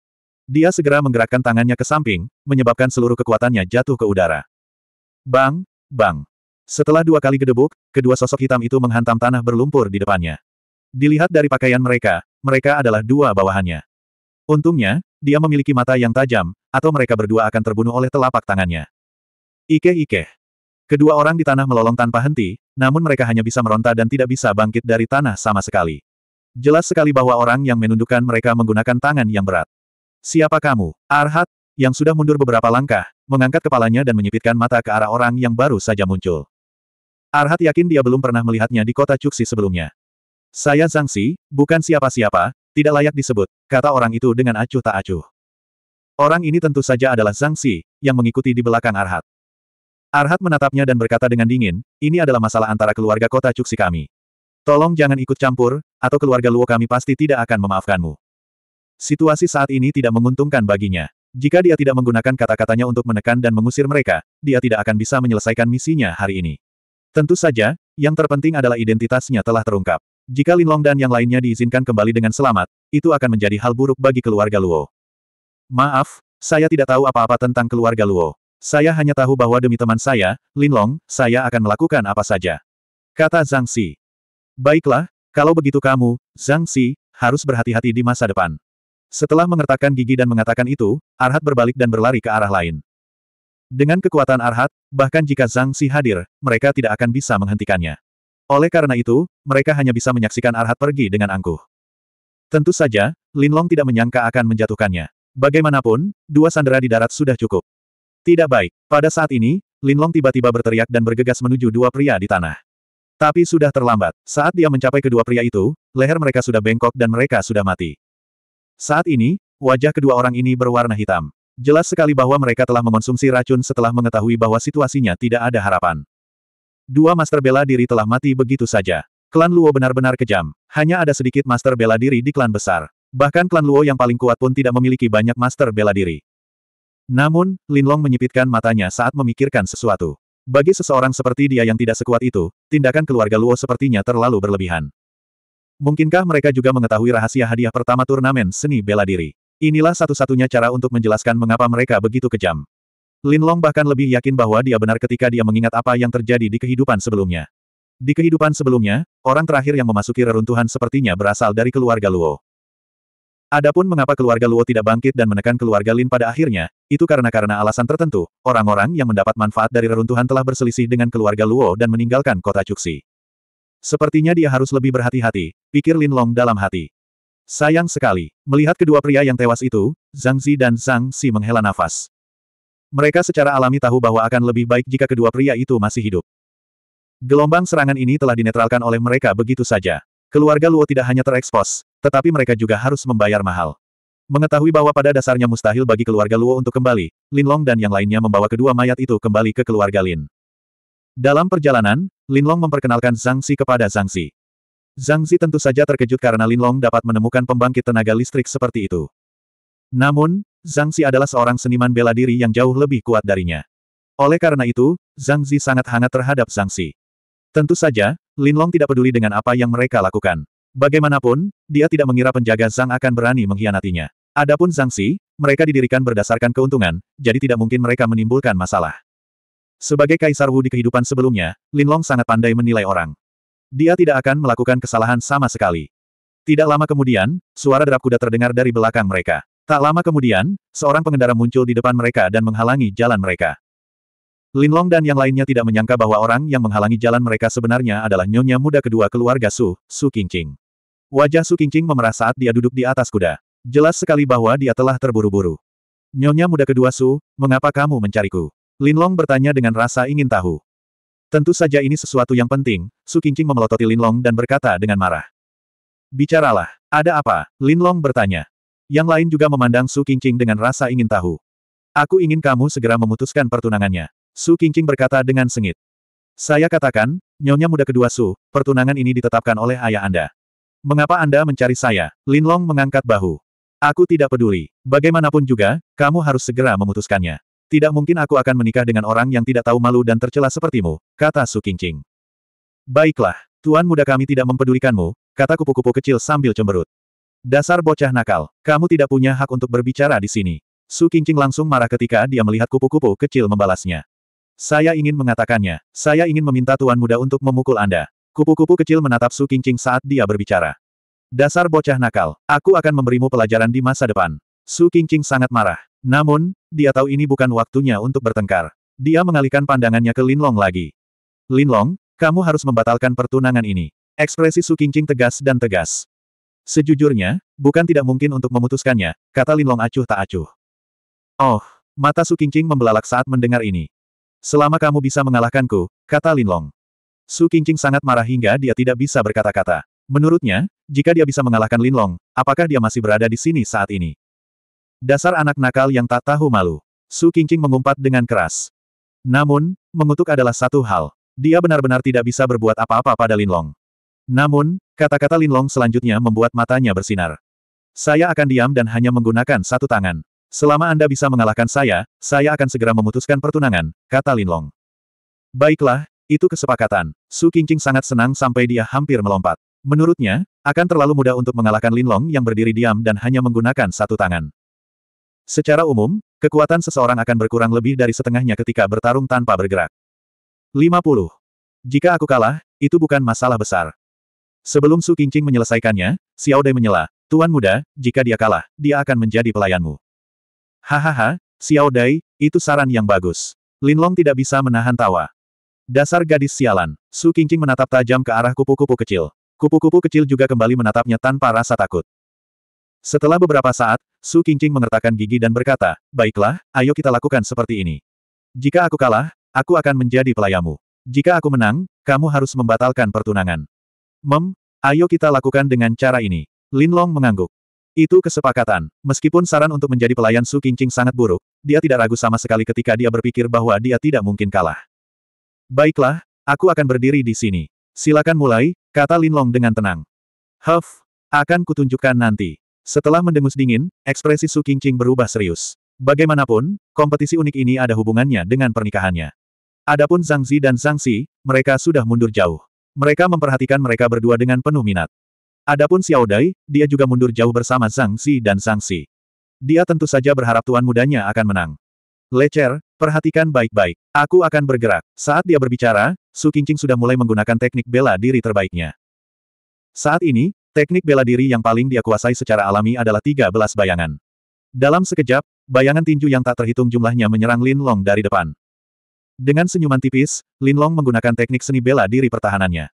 Dia segera menggerakkan tangannya ke samping, menyebabkan seluruh kekuatannya jatuh ke udara. Bang, bang. Setelah dua kali gedebuk, kedua sosok hitam itu menghantam tanah berlumpur di depannya. Dilihat dari pakaian mereka, mereka adalah dua bawahannya. Untungnya, dia memiliki mata yang tajam, atau mereka berdua akan terbunuh oleh telapak tangannya. Ike-ike. Kedua orang di tanah melolong tanpa henti, namun mereka hanya bisa meronta dan tidak bisa bangkit dari tanah sama sekali. Jelas sekali bahwa orang yang menundukkan mereka menggunakan tangan yang berat. Siapa kamu? Arhat, yang sudah mundur beberapa langkah, mengangkat kepalanya dan menyipitkan mata ke arah orang yang baru saja muncul. Arhat yakin dia belum pernah melihatnya di kota Cuksi sebelumnya. Saya Sangsi, bukan siapa-siapa, tidak layak disebut, kata orang itu dengan acuh tak acuh. Orang ini tentu saja adalah Zhang Xi, yang mengikuti di belakang Arhat. Arhat menatapnya dan berkata dengan dingin, ini adalah masalah antara keluarga kota Cuksi kami. Tolong jangan ikut campur, atau keluarga Luo kami pasti tidak akan memaafkanmu. Situasi saat ini tidak menguntungkan baginya. Jika dia tidak menggunakan kata-katanya untuk menekan dan mengusir mereka, dia tidak akan bisa menyelesaikan misinya hari ini. Tentu saja, yang terpenting adalah identitasnya telah terungkap. Jika Linlong dan yang lainnya diizinkan kembali dengan selamat, itu akan menjadi hal buruk bagi keluarga Luo. Maaf, saya tidak tahu apa-apa tentang keluarga Luo. Saya hanya tahu bahwa demi teman saya, Linlong, saya akan melakukan apa saja. Kata Zhang Xi. Baiklah, kalau begitu kamu, Zhang Xi, harus berhati-hati di masa depan. Setelah mengertakkan gigi dan mengatakan itu, Arhat berbalik dan berlari ke arah lain. Dengan kekuatan Arhat, bahkan jika Zhang Xi hadir, mereka tidak akan bisa menghentikannya. Oleh karena itu, mereka hanya bisa menyaksikan Arhat pergi dengan angkuh. Tentu saja, Linlong tidak menyangka akan menjatuhkannya. Bagaimanapun, dua sandera di darat sudah cukup. Tidak baik. Pada saat ini, Linlong tiba-tiba berteriak dan bergegas menuju dua pria di tanah. Tapi sudah terlambat. Saat dia mencapai kedua pria itu, leher mereka sudah bengkok dan mereka sudah mati. Saat ini, wajah kedua orang ini berwarna hitam. Jelas sekali bahwa mereka telah mengonsumsi racun setelah mengetahui bahwa situasinya tidak ada harapan. Dua master bela diri telah mati begitu saja. Klan Luo benar-benar kejam. Hanya ada sedikit master bela diri di klan besar. Bahkan klan Luo yang paling kuat pun tidak memiliki banyak master bela diri. Namun, Lin Long menyipitkan matanya saat memikirkan sesuatu. Bagi seseorang seperti dia yang tidak sekuat itu, tindakan keluarga Luo sepertinya terlalu berlebihan. Mungkinkah mereka juga mengetahui rahasia hadiah pertama turnamen seni bela diri? Inilah satu-satunya cara untuk menjelaskan mengapa mereka begitu kejam. Lin Long bahkan lebih yakin bahwa dia benar ketika dia mengingat apa yang terjadi di kehidupan sebelumnya. Di kehidupan sebelumnya, orang terakhir yang memasuki reruntuhan sepertinya berasal dari keluarga Luo. Adapun mengapa keluarga Luo tidak bangkit dan menekan keluarga Lin pada akhirnya, itu karena karena alasan tertentu, orang-orang yang mendapat manfaat dari reruntuhan telah berselisih dengan keluarga Luo dan meninggalkan kota Cuxi. Sepertinya dia harus lebih berhati-hati, pikir Lin Long dalam hati. Sayang sekali, melihat kedua pria yang tewas itu, Zhang Zi dan Zhang Si menghela nafas. Mereka secara alami tahu bahwa akan lebih baik jika kedua pria itu masih hidup. Gelombang serangan ini telah dinetralkan oleh mereka begitu saja. Keluarga Luo tidak hanya terekspos, tetapi mereka juga harus membayar mahal. Mengetahui bahwa pada dasarnya mustahil bagi keluarga Luo untuk kembali, Lin Long dan yang lainnya membawa kedua mayat itu kembali ke keluarga Lin. Dalam perjalanan, Lin Long memperkenalkan Zhang Xi kepada Zhang Xi. Zhang Xi tentu saja terkejut karena Lin Long dapat menemukan pembangkit tenaga listrik seperti itu. Namun, Zhang Xi adalah seorang seniman bela diri yang jauh lebih kuat darinya. Oleh karena itu, Zhang Zi sangat hangat terhadap Zhang Xi. Tentu saja, Lin Long tidak peduli dengan apa yang mereka lakukan. Bagaimanapun, dia tidak mengira penjaga Zhang akan berani mengkhianatinya. Adapun Zhang Xi, mereka didirikan berdasarkan keuntungan, jadi tidak mungkin mereka menimbulkan masalah. Sebagai Kaisar Wu di kehidupan sebelumnya, Lin Long sangat pandai menilai orang. Dia tidak akan melakukan kesalahan sama sekali. Tidak lama kemudian, suara derap kuda terdengar dari belakang mereka. Tak lama kemudian, seorang pengendara muncul di depan mereka dan menghalangi jalan mereka. Linlong dan yang lainnya tidak menyangka bahwa orang yang menghalangi jalan mereka sebenarnya adalah nyonya muda kedua keluarga Su, Su Qingqing. Wajah Su Qingqing memerah saat dia duduk di atas kuda. Jelas sekali bahwa dia telah terburu-buru. Nyonya muda kedua Su, mengapa kamu mencariku? Linlong bertanya dengan rasa ingin tahu. Tentu saja ini sesuatu yang penting, Su Qingqing memelototi Linlong dan berkata dengan marah. Bicaralah, ada apa? Linlong bertanya. Yang lain juga memandang Su Qingqing dengan rasa ingin tahu. Aku ingin kamu segera memutuskan pertunangannya. Su Qingqing berkata dengan sengit. Saya katakan, nyonya muda kedua Su, pertunangan ini ditetapkan oleh ayah Anda. Mengapa Anda mencari saya? Lin Long mengangkat bahu. Aku tidak peduli. Bagaimanapun juga, kamu harus segera memutuskannya. Tidak mungkin aku akan menikah dengan orang yang tidak tahu malu dan tercela sepertimu, kata Su Qingqing. Baiklah, tuan muda kami tidak mempedulikanmu, kata kupu-kupu kecil sambil cemberut. Dasar bocah nakal, kamu tidak punya hak untuk berbicara di sini. Su Qingqing langsung marah ketika dia melihat kupu-kupu kecil membalasnya. Saya ingin mengatakannya, saya ingin meminta tuan muda untuk memukul Anda. Kupu-kupu kecil menatap Su Qingqing saat dia berbicara. Dasar bocah nakal, aku akan memberimu pelajaran di masa depan. Su Qingqing sangat marah. Namun, dia tahu ini bukan waktunya untuk bertengkar. Dia mengalihkan pandangannya ke Linlong lagi. Linlong, kamu harus membatalkan pertunangan ini. Ekspresi Su Qingqing tegas dan tegas. Sejujurnya, bukan tidak mungkin untuk memutuskannya, kata Linlong acuh tak acuh. Oh, mata Su Qingqing membelalak saat mendengar ini. Selama kamu bisa mengalahkanku, kata Linlong. Su Qingqing sangat marah hingga dia tidak bisa berkata-kata. Menurutnya, jika dia bisa mengalahkan Linlong, apakah dia masih berada di sini saat ini? Dasar anak nakal yang tak tahu malu. Su Qingqing mengumpat dengan keras. Namun, mengutuk adalah satu hal. Dia benar-benar tidak bisa berbuat apa-apa pada Linlong. Namun, Kata-kata Linlong selanjutnya membuat matanya bersinar. Saya akan diam dan hanya menggunakan satu tangan. Selama Anda bisa mengalahkan saya, saya akan segera memutuskan pertunangan, kata Linlong. Baiklah, itu kesepakatan. Su Qingqing sangat senang sampai dia hampir melompat. Menurutnya, akan terlalu mudah untuk mengalahkan Linlong yang berdiri diam dan hanya menggunakan satu tangan. Secara umum, kekuatan seseorang akan berkurang lebih dari setengahnya ketika bertarung tanpa bergerak. 50. Jika aku kalah, itu bukan masalah besar. Sebelum Su Qingqing menyelesaikannya, Xiao Dai menyela, Tuan muda, jika dia kalah, dia akan menjadi pelayanmu. Hahaha, Xiao Dai, itu saran yang bagus. Linlong tidak bisa menahan tawa. Dasar gadis sialan, Su Qingqing menatap tajam ke arah kupu-kupu kecil. Kupu-kupu kecil juga kembali menatapnya tanpa rasa takut. Setelah beberapa saat, Su Qingqing mengertakkan gigi dan berkata, Baiklah, ayo kita lakukan seperti ini. Jika aku kalah, aku akan menjadi pelayamu. Jika aku menang, kamu harus membatalkan pertunangan. Mem, ayo kita lakukan dengan cara ini. Linlong mengangguk. Itu kesepakatan. Meskipun saran untuk menjadi pelayan Su Qingqing sangat buruk, dia tidak ragu sama sekali ketika dia berpikir bahwa dia tidak mungkin kalah. Baiklah, aku akan berdiri di sini. Silakan mulai, kata Linlong dengan tenang. Huff, akan kutunjukkan nanti. Setelah mendengus dingin, ekspresi Su Qingqing berubah serius. Bagaimanapun, kompetisi unik ini ada hubungannya dengan pernikahannya. Adapun Zhang Zi dan Zhang Xi, mereka sudah mundur jauh. Mereka memperhatikan mereka berdua dengan penuh minat. Adapun Xiao Dai, dia juga mundur jauh bersama Zhang Xi dan Zhang Xi. Dia tentu saja berharap tuan mudanya akan menang. Lecher, perhatikan baik-baik. Aku akan bergerak. Saat dia berbicara, Su Qingqing sudah mulai menggunakan teknik bela diri terbaiknya. Saat ini, teknik bela diri yang paling dia kuasai secara alami adalah 13 bayangan. Dalam sekejap, bayangan tinju yang tak terhitung jumlahnya menyerang Lin Long dari depan. Dengan senyuman tipis, Linlong menggunakan teknik seni bela diri pertahanannya.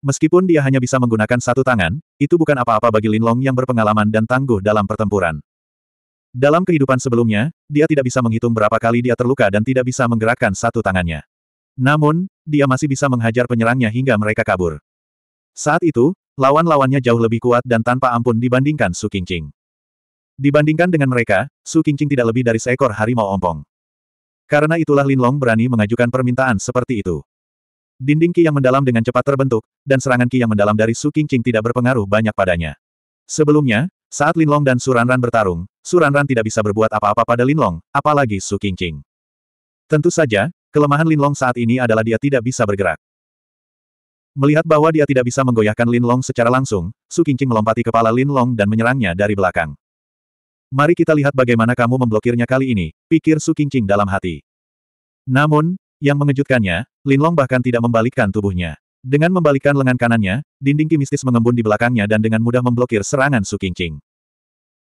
Meskipun dia hanya bisa menggunakan satu tangan, itu bukan apa-apa bagi Linlong yang berpengalaman dan tangguh dalam pertempuran. Dalam kehidupan sebelumnya, dia tidak bisa menghitung berapa kali dia terluka dan tidak bisa menggerakkan satu tangannya. Namun, dia masih bisa menghajar penyerangnya hingga mereka kabur. Saat itu, lawan-lawannya jauh lebih kuat dan tanpa ampun dibandingkan Su Qingqing. Dibandingkan dengan mereka, Su Qingqing tidak lebih dari seekor harimau ompong. Karena itulah Lin Long berani mengajukan permintaan seperti itu. Dinding Ki yang mendalam dengan cepat terbentuk, dan serangan Ki yang mendalam dari Su Qingqing tidak berpengaruh banyak padanya. Sebelumnya, saat Lin Long dan Suranran bertarung, Suranran tidak bisa berbuat apa-apa pada Lin Long, apalagi Su Qingqing. Tentu saja, kelemahan Lin Long saat ini adalah dia tidak bisa bergerak. Melihat bahwa dia tidak bisa menggoyahkan Lin Long secara langsung, Su Qingqing melompati kepala Lin Long dan menyerangnya dari belakang. Mari kita lihat bagaimana kamu memblokirnya kali ini, pikir Su Qingqing dalam hati. Namun, yang mengejutkannya, Lin Long bahkan tidak membalikkan tubuhnya. Dengan membalikkan lengan kanannya, dinding kimistis mengembun di belakangnya dan dengan mudah memblokir serangan Su Qingqing.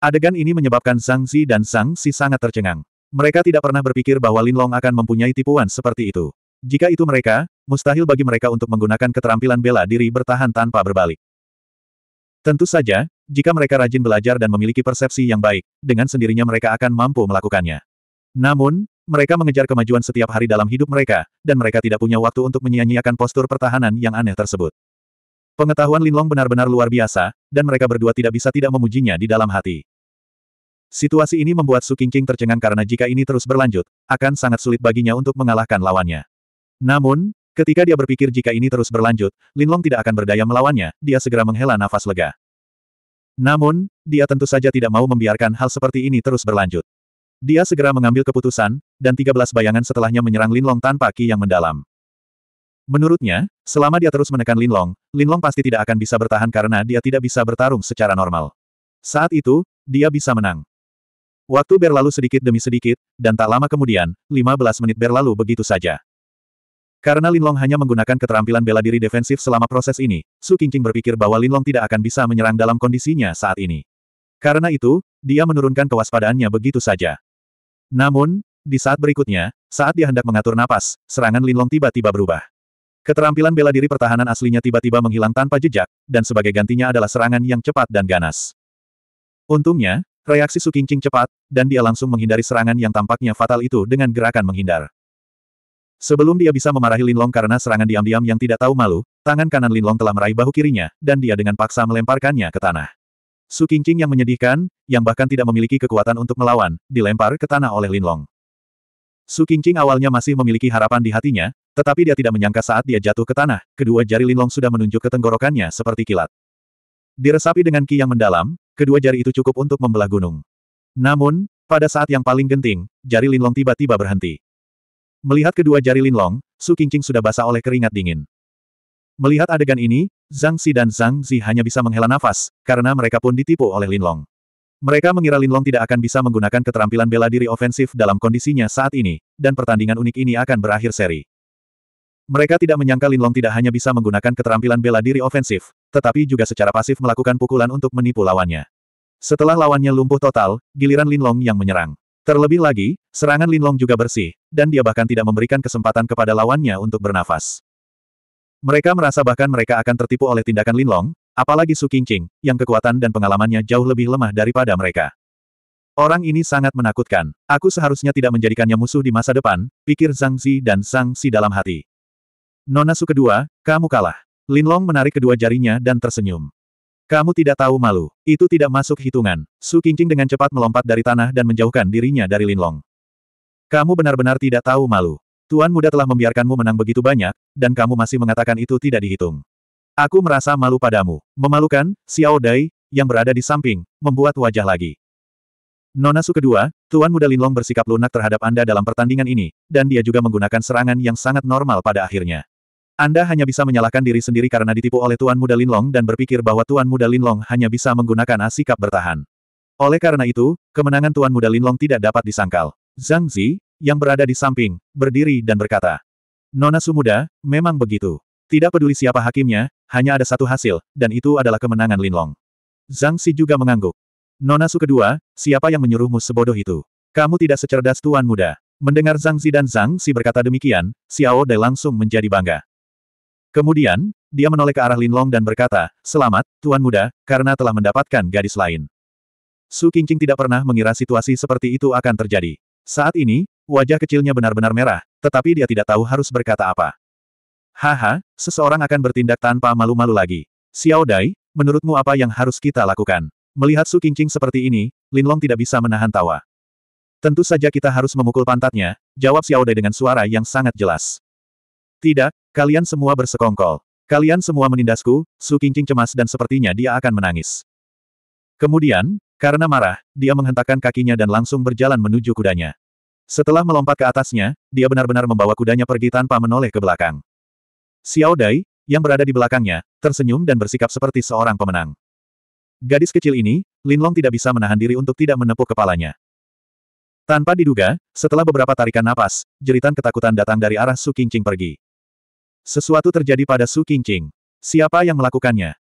Adegan ini menyebabkan Zhang Zi dan Zhang Si sangat tercengang. Mereka tidak pernah berpikir bahwa Lin Long akan mempunyai tipuan seperti itu. Jika itu mereka, mustahil bagi mereka untuk menggunakan keterampilan bela diri bertahan tanpa berbalik. Tentu saja, jika mereka rajin belajar dan memiliki persepsi yang baik, dengan sendirinya mereka akan mampu melakukannya. Namun, mereka mengejar kemajuan setiap hari dalam hidup mereka, dan mereka tidak punya waktu untuk menyia-nyiakan postur pertahanan yang aneh tersebut. Pengetahuan Linlong benar-benar luar biasa, dan mereka berdua tidak bisa tidak memujinya di dalam hati. Situasi ini membuat Su Qingqing tercengang karena jika ini terus berlanjut, akan sangat sulit baginya untuk mengalahkan lawannya. Namun, ketika dia berpikir jika ini terus berlanjut, Linlong tidak akan berdaya melawannya, dia segera menghela nafas lega. Namun, dia tentu saja tidak mau membiarkan hal seperti ini terus berlanjut. Dia segera mengambil keputusan, dan 13 bayangan setelahnya menyerang Linlong tanpa ki yang mendalam. Menurutnya, selama dia terus menekan Linlong, Linlong pasti tidak akan bisa bertahan karena dia tidak bisa bertarung secara normal. Saat itu, dia bisa menang. Waktu berlalu sedikit demi sedikit, dan tak lama kemudian, 15 menit berlalu begitu saja. Karena Linlong hanya menggunakan keterampilan bela diri defensif selama proses ini, Su Qingqing berpikir bahwa Linlong tidak akan bisa menyerang dalam kondisinya saat ini. Karena itu, dia menurunkan kewaspadaannya begitu saja. Namun, di saat berikutnya, saat dia hendak mengatur napas, serangan Linlong tiba-tiba berubah. Keterampilan bela diri pertahanan aslinya tiba-tiba menghilang tanpa jejak, dan sebagai gantinya adalah serangan yang cepat dan ganas. Untungnya, reaksi Su Qingqing cepat, dan dia langsung menghindari serangan yang tampaknya fatal itu dengan gerakan menghindar. Sebelum dia bisa memarahi Linlong karena serangan diam-diam yang tidak tahu malu, tangan kanan Linlong telah meraih bahu kirinya, dan dia dengan paksa melemparkannya ke tanah. Su Qingqing yang menyedihkan, yang bahkan tidak memiliki kekuatan untuk melawan, dilempar ke tanah oleh Linlong. Su Qingqing awalnya masih memiliki harapan di hatinya, tetapi dia tidak menyangka saat dia jatuh ke tanah, kedua jari Linlong sudah menunjuk ke tenggorokannya seperti kilat. Diresapi dengan ki yang mendalam, kedua jari itu cukup untuk membelah gunung. Namun, pada saat yang paling genting, jari Linlong tiba-tiba berhenti. Melihat kedua jari Linlong, Su Qingqing sudah basah oleh keringat dingin. Melihat adegan ini, Zhang Xi dan Zhang Zi hanya bisa menghela nafas, karena mereka pun ditipu oleh Linlong. Mereka mengira Linlong tidak akan bisa menggunakan keterampilan bela diri ofensif dalam kondisinya saat ini, dan pertandingan unik ini akan berakhir seri. Mereka tidak menyangka Linlong tidak hanya bisa menggunakan keterampilan bela diri ofensif, tetapi juga secara pasif melakukan pukulan untuk menipu lawannya. Setelah lawannya lumpuh total, giliran Linlong yang menyerang. Terlebih lagi, serangan Linlong juga bersih, dan dia bahkan tidak memberikan kesempatan kepada lawannya untuk bernafas. Mereka merasa bahkan mereka akan tertipu oleh tindakan Linlong, apalagi Su Qingqing, yang kekuatan dan pengalamannya jauh lebih lemah daripada mereka. Orang ini sangat menakutkan. Aku seharusnya tidak menjadikannya musuh di masa depan, pikir Zhang Zi dan Zhang Si dalam hati. Nona Su kedua, kamu kalah. Linlong menarik kedua jarinya dan tersenyum. Kamu tidak tahu malu. Itu tidak masuk hitungan. Su Qingqing dengan cepat melompat dari tanah dan menjauhkan dirinya dari Linlong. Kamu benar-benar tidak tahu malu. Tuan muda telah membiarkanmu menang begitu banyak, dan kamu masih mengatakan itu tidak dihitung. Aku merasa malu padamu. Memalukan, Xiao Dai, yang berada di samping, membuat wajah lagi. Nona Su kedua, Tuan Muda Linlong bersikap lunak terhadap Anda dalam pertandingan ini, dan dia juga menggunakan serangan yang sangat normal pada akhirnya. Anda hanya bisa menyalahkan diri sendiri karena ditipu oleh Tuan Muda Linlong dan berpikir bahwa Tuan Muda Linlong hanya bisa menggunakan ah sikap bertahan. Oleh karena itu, kemenangan Tuan Muda Linlong tidak dapat disangkal. Zhang Zi, yang berada di samping, berdiri dan berkata, Nona Sumuda, memang begitu. Tidak peduli siapa hakimnya, hanya ada satu hasil, dan itu adalah kemenangan Linlong. Zhang Zi juga mengangguk. Nona Su kedua, siapa yang menyuruhmu sebodoh itu? Kamu tidak secerdas tuan muda. Mendengar Zhang Zi dan Zhang Zi berkata demikian, Xiao Dai langsung menjadi bangga. Kemudian, dia menoleh ke arah Linlong dan berkata, Selamat, Tuan Muda, karena telah mendapatkan gadis lain. Su Qingqing tidak pernah mengira situasi seperti itu akan terjadi. Saat ini, wajah kecilnya benar-benar merah, tetapi dia tidak tahu harus berkata apa. Haha, seseorang akan bertindak tanpa malu-malu lagi. Xiao Dai, menurutmu apa yang harus kita lakukan? Melihat Su Qingqing seperti ini, Linlong tidak bisa menahan tawa. Tentu saja kita harus memukul pantatnya, jawab Xiao Dai dengan suara yang sangat jelas. Tidak, kalian semua bersekongkol. Kalian semua menindasku, Su Qingqing cemas dan sepertinya dia akan menangis. Kemudian, karena marah, dia menghentakkan kakinya dan langsung berjalan menuju kudanya. Setelah melompat ke atasnya, dia benar-benar membawa kudanya pergi tanpa menoleh ke belakang. Xiao Dai, yang berada di belakangnya, tersenyum dan bersikap seperti seorang pemenang. Gadis kecil ini, Linlong tidak bisa menahan diri untuk tidak menepuk kepalanya. Tanpa diduga, setelah beberapa tarikan napas, jeritan ketakutan datang dari arah Su Qingqing pergi. Sesuatu terjadi pada Su Qingqing. Siapa yang melakukannya?